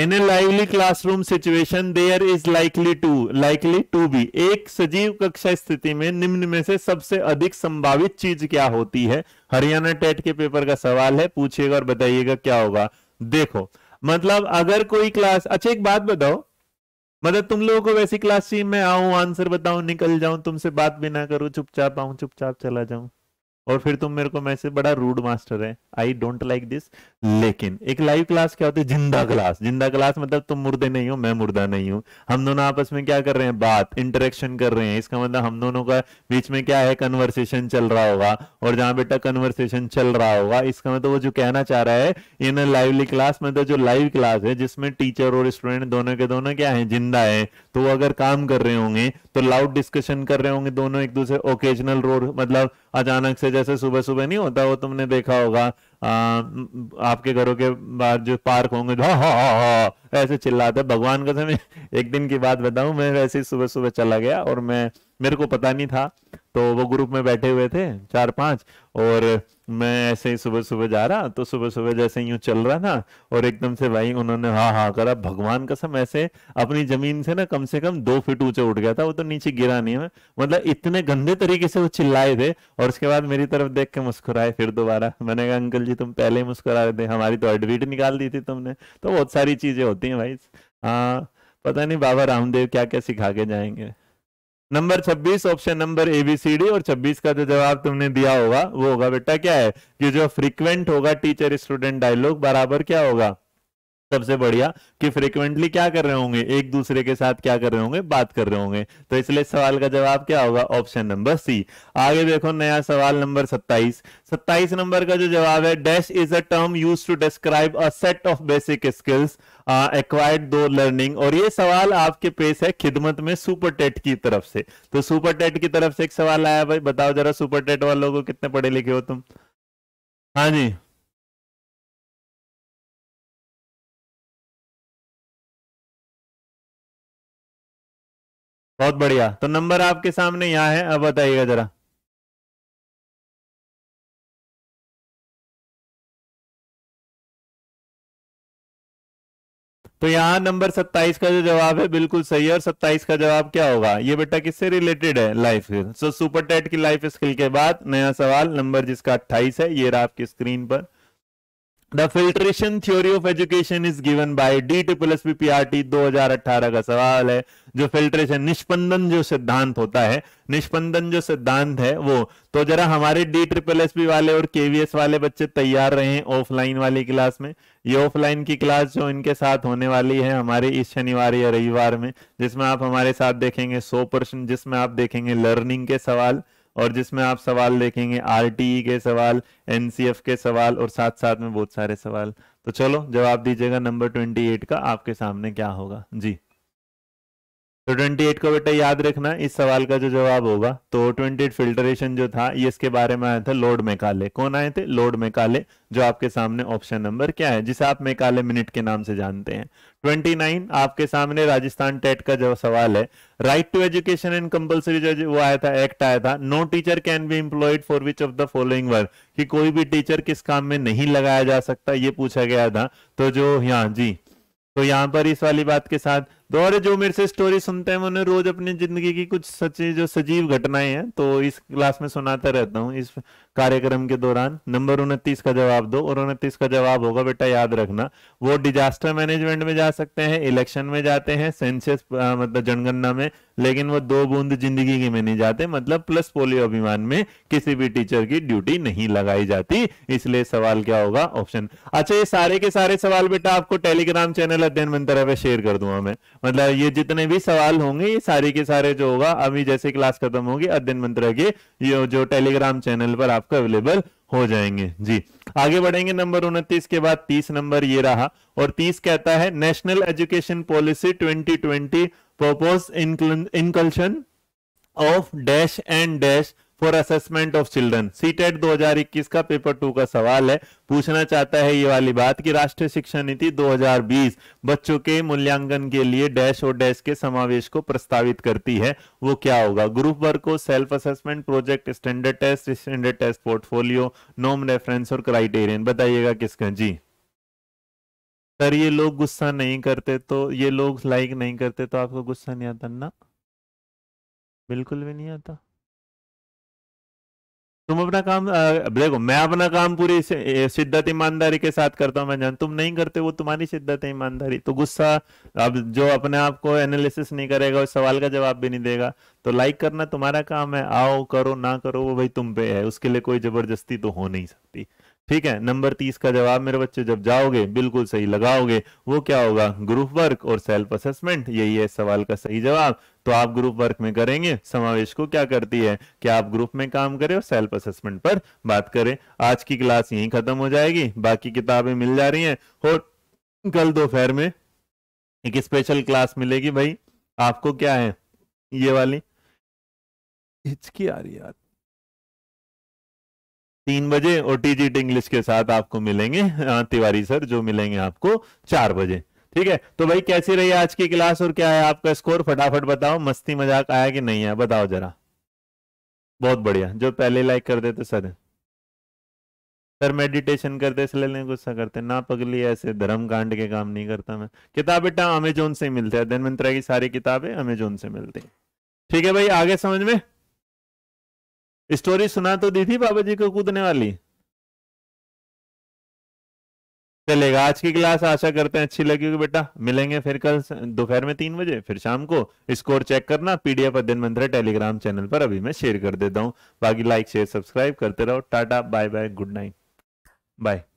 in a lively classroom situation there is likely to likely to be एक सजीव कक्षा स्थिति में निम्न में से सबसे अधिक संभावित चीज क्या होती है हरियाणा टेट के पेपर का सवाल है पूछिएगा और बताइएगा क्या होगा देखो मतलब अगर कोई क्लास अच्छा एक बात बताओ मतलब तुम लोगों को वैसी क्लास चाहिए मैं आऊं आंसर बताऊं निकल जाऊं तुमसे बात भी ना करूं चुपचाप आऊं चुपचाप चला जाऊं और फिर तुम मेरे को मैसे बड़ा रूड मास्टर है आई डोंट लाइक दिस लेकिन एक लाइव क्लास क्या होती है जिंदा क्लास जिंदा क्लास मतलब तुम मुर्दे नहीं हो मैं मुर्दा नहीं हूँ हम दोनों आपस में क्या कर रहे हैं बात इंटरेक्शन कर रहे हैं इसका मतलब हम दोनों का बीच में क्या है कन्वर्सेशन चल रहा होगा और जहां बेटा कन्वर्सेशन चल रहा होगा इसका मतलब वो जो कहना चाह रहा है इन लाइवली क्लास मतलब जो लाइव क्लास है जिसमें टीचर और स्टूडेंट दोनों के दोनों क्या है जिंदा है तो अगर काम कर रहे होंगे तो लाउड डिस्कशन कर रहे होंगे दोनों एक दूसरे ओकेजनल रोड मतलब अचानक से जैसे सुबह सुबह नहीं होता वो तुमने देखा होगा आ, आपके घरों के बाहर जो पार्क होंगे हा हा हा हा ऐसे चिल्लाते भगवान का समय एक दिन की बात बताऊं मैं वैसे सुबह सुबह चला गया और मैं मेरे को पता नहीं था तो वो ग्रुप में बैठे हुए थे चार पांच और मैं ऐसे ही सुबह सुबह जा रहा तो सुबह सुबह जैसे ही यूं चल रहा था और एकदम से भाई उन्होंने हाँ हाँ करा भगवान कसम ऐसे अपनी जमीन से ना कम से कम दो फीट ऊंचे उठ गया था वो तो नीचे गिरा नहीं है मतलब इतने गंदे तरीके से वो चिल्लाए थे और उसके बाद मेरी तरफ देख के मुस्कुराए फिर दोबारा मैंने कहा अंकल जी तुम पहले ही मुस्कुरा रहे थे हमारी तो एडविट निकाल दी थी तुमने तो बहुत सारी चीजें होती हैं भाई हाँ पता नहीं बाबा रामदेव क्या क्या सिखा के जाएंगे number 26 option number A B C D और 26 का जो जवाब तुमने दिया होगा वो होगा बेटा क्या है कि जो फ्रीक्वेंट होगा टीचर स्टूडेंट डायलॉग बराबर क्या होगा सबसे बढ़िया कि फ्रिक्वेंटली क्या कर रहे होंगे एक दूसरे के साथ क्या कर रहे होंगे बात कर रहे होंगे तो इसलिए सवाल का जवाब क्या होगा ऑप्शन नंबर सी आगे देखो नया सवाल नंबर 27 27 नंबर का जो जवाब है dash is a term use to describe a set of basic skills acquired through learning और ये सवाल आपके पेस है खिदमत में सुपर टेट की तरफ से तो सुपर टेट की तरफ से एक सवाल आया भाई बताओ जरा सुपर टेट वालों को कितने पढ़े लिखे हो तुम हाँ जी बहुत बढ़िया तो नंबर आपके सामने यहाँ है अब बताइएगा जरा तो यहाँ नंबर 27 का जो जवाब है बिल्कुल सही है और 27 का जवाब क्या होगा ये बेटा किससे रिलेटेड है life skill so super TET की लाइफ स्किल के बाद नया सवाल नंबर जिसका 28 है ये रहा आपकी स्क्रीन पर the filtration theory of education is given by D triple S हजार अठारह का सवाल है जो फिल्ट्रेशन निष्पंदन जो सिद्धांत होता है निष्पंदन जो सिद्धांत है वो तो जरा हमारे डी ट्रिपल एस वाले और केवीएस वाले बच्चे तैयार रहे ऑफलाइन वाली क्लास में ये ऑफलाइन की क्लास जो इनके साथ होने वाली है हमारे इस शनिवार या रविवार में जिसमें आप हमारे साथ देखेंगे सौ प्रश्न जिसमें आप देखेंगे लर्निंग के सवाल और जिसमें आप सवाल देखेंगे आर e के सवाल एनसीएफ के सवाल और साथ साथ में बहुत सारे सवाल तो चलो जवाब दीजिएगा नंबर ट्वेंटी एट का आपके सामने क्या होगा जी तो 28 को बेटा याद रखना इस सवाल का जो जवाब होगा तो 28 फिल्टरेशन जो था ये इसके बारे में आया था लोड काले कौन आए थे लोड काले जो आपके सामने ऑप्शन नंबर क्या है जिसे आप काले मिनट के नाम से जानते हैं 29 आपके सामने राजस्थान टेट का जो सवाल है right to education and compulsory जो वो आया था एक्ट आया था no teacher can be employed for which of the following work की कोई भी टीचर किस काम में नहीं लगाया जा सकता ये पूछा गया था तो जो यहाँ जी तो यहाँ पर इस वाली बात के साथ दोहरे जो मेरे से स्टोरी सुनते हैं उन्हें रोज अपनी जिंदगी की कुछ सच्ची जो सजीव घटनाएं हैं तो इस क्लास में सुनाता रहता हूँ इस कार्यक्रम के दौरान नंबर उनतीस का जवाब दो और उनतीस का जवाब होगा बेटा याद रखना वो डिजास्टर मैनेजमेंट में जा सकते हैं इलेक्शन में जाते हैं सेंसेस मतलब जनगणना में लेकिन वो दो बूंद जिंदगी के में नहीं जाते मतलब प्लस पोलियो अभिमान में किसी भी टीचर की ड्यूटी नहीं लगाई जाती इसलिए सवाल क्या होगा ऑप्शन अच्छा ये सारे के सारे सवाल बेटा आपको टेलीग्राम चैनल अध्ययन मंत्र पे शेयर कर दूंगा मैं मतलब ये जितने भी सवाल होंगे ये सारे के सारे जो होगा अभी जैसे क्लास खत्म होगी अध्ययन मंत्र के ये जो टेलीग्राम चैनल पर आप आपको अवेलेबल हो जाएंगे जी आगे बढ़ेंगे नंबर उनतीस के बाद तीस नंबर ये रहा और तीस कहता है national education policy twenty twenty propose inclusion of dash and dash for assessment of children e CTET 2021 का पेपर टू का सवाल है पूछना चाहता है ये वाली बात कि राष्ट्रीय शिक्षा नीति 2020 बच्चों के मूल्यांकन के लिए डैश और डैश के समावेश को प्रस्तावित करती है वो क्या होगा ग्रुप वर्क को self assessment project standard test standard test portfolio नॉम रेफरेंस और क्राइटेरियन बताइएगा किसका जी सर ये लोग गुस्सा नहीं करते तो ये लोग लाइक नहीं करते तो आपको गुस्सा नहीं आता ना बिल्कुल भी नहीं आता तुम अपना काम देखो मैं अपना काम पूरी शिद्दत ईमानदारी के साथ करता हूँ मैं जान तुम नहीं करते वो तुम्हारी शिद्दत है ईमानदारी तो गुस्सा अब जो अपने आप को एनालिसिस नहीं करेगा उस सवाल का जवाब भी नहीं देगा तो लाइक करना तुम्हारा काम है आओ करो ना करो वो भाई तुम पे है उसके लिए कोई जबरदस्ती तो हो नहीं सकती ठीक है नंबर तीस का जवाब मेरे बच्चे जब जाओगे बिल्कुल सही लगाओगे वो क्या होगा ग्रुप वर्क और सेल्फ असेसमेंट यही है सवाल का सही जवाब तो आप ग्रुप वर्क में करेंगे समावेश को क्या करती है कि आप ग्रुप में काम करें और सेल्फ असेसमेंट पर बात करें आज की क्लास यहीं खत्म हो जाएगी बाकी किताबें मिल जा रही हैं और कल दोपहर में एक स्पेशल क्लास मिलेगी भाई आपको क्या है ये वाली हिचकी आ रही यार तीन बजे और टीजीटी इंग्लिश के साथ आपको मिलेंगे हाँ, तिवारी सर जो मिलेंगे आपको चार बजे ठीक है तो भाई कैसी रही आज की क्लास और क्या है आपका स्कोर फटाफट बताओ मस्ती मजाक आया कि नहीं आया बताओ जरा बहुत बढ़िया जो पहले लाइक कर देते सर सर मेडिटेशन करते इसलिए गुस्सा करते ना पगली ऐसे धर्म कांड के काम नहीं करता मैं किताब बेटा अमेजोन से मिलते हैं मंत्रा की सारी किताबें अमेजोन से मिलती ठीक है भाई आगे समझ में स्टोरी सुना तो दी थी बाबा जी को कूदने वाली चलेगा आज की क्लास आशा करते हैं अच्छी लगी होगी बेटा मिलेंगे फिर कल दोपहर में तीन बजे फिर शाम को स्कोर चेक करना पीडीएफ अध्ययन मंत्र टेलीग्राम चैनल पर अभी मैं शेयर कर देता हूँ बाकी लाइक शेयर सब्सक्राइब करते रहो tata bye bye good night bye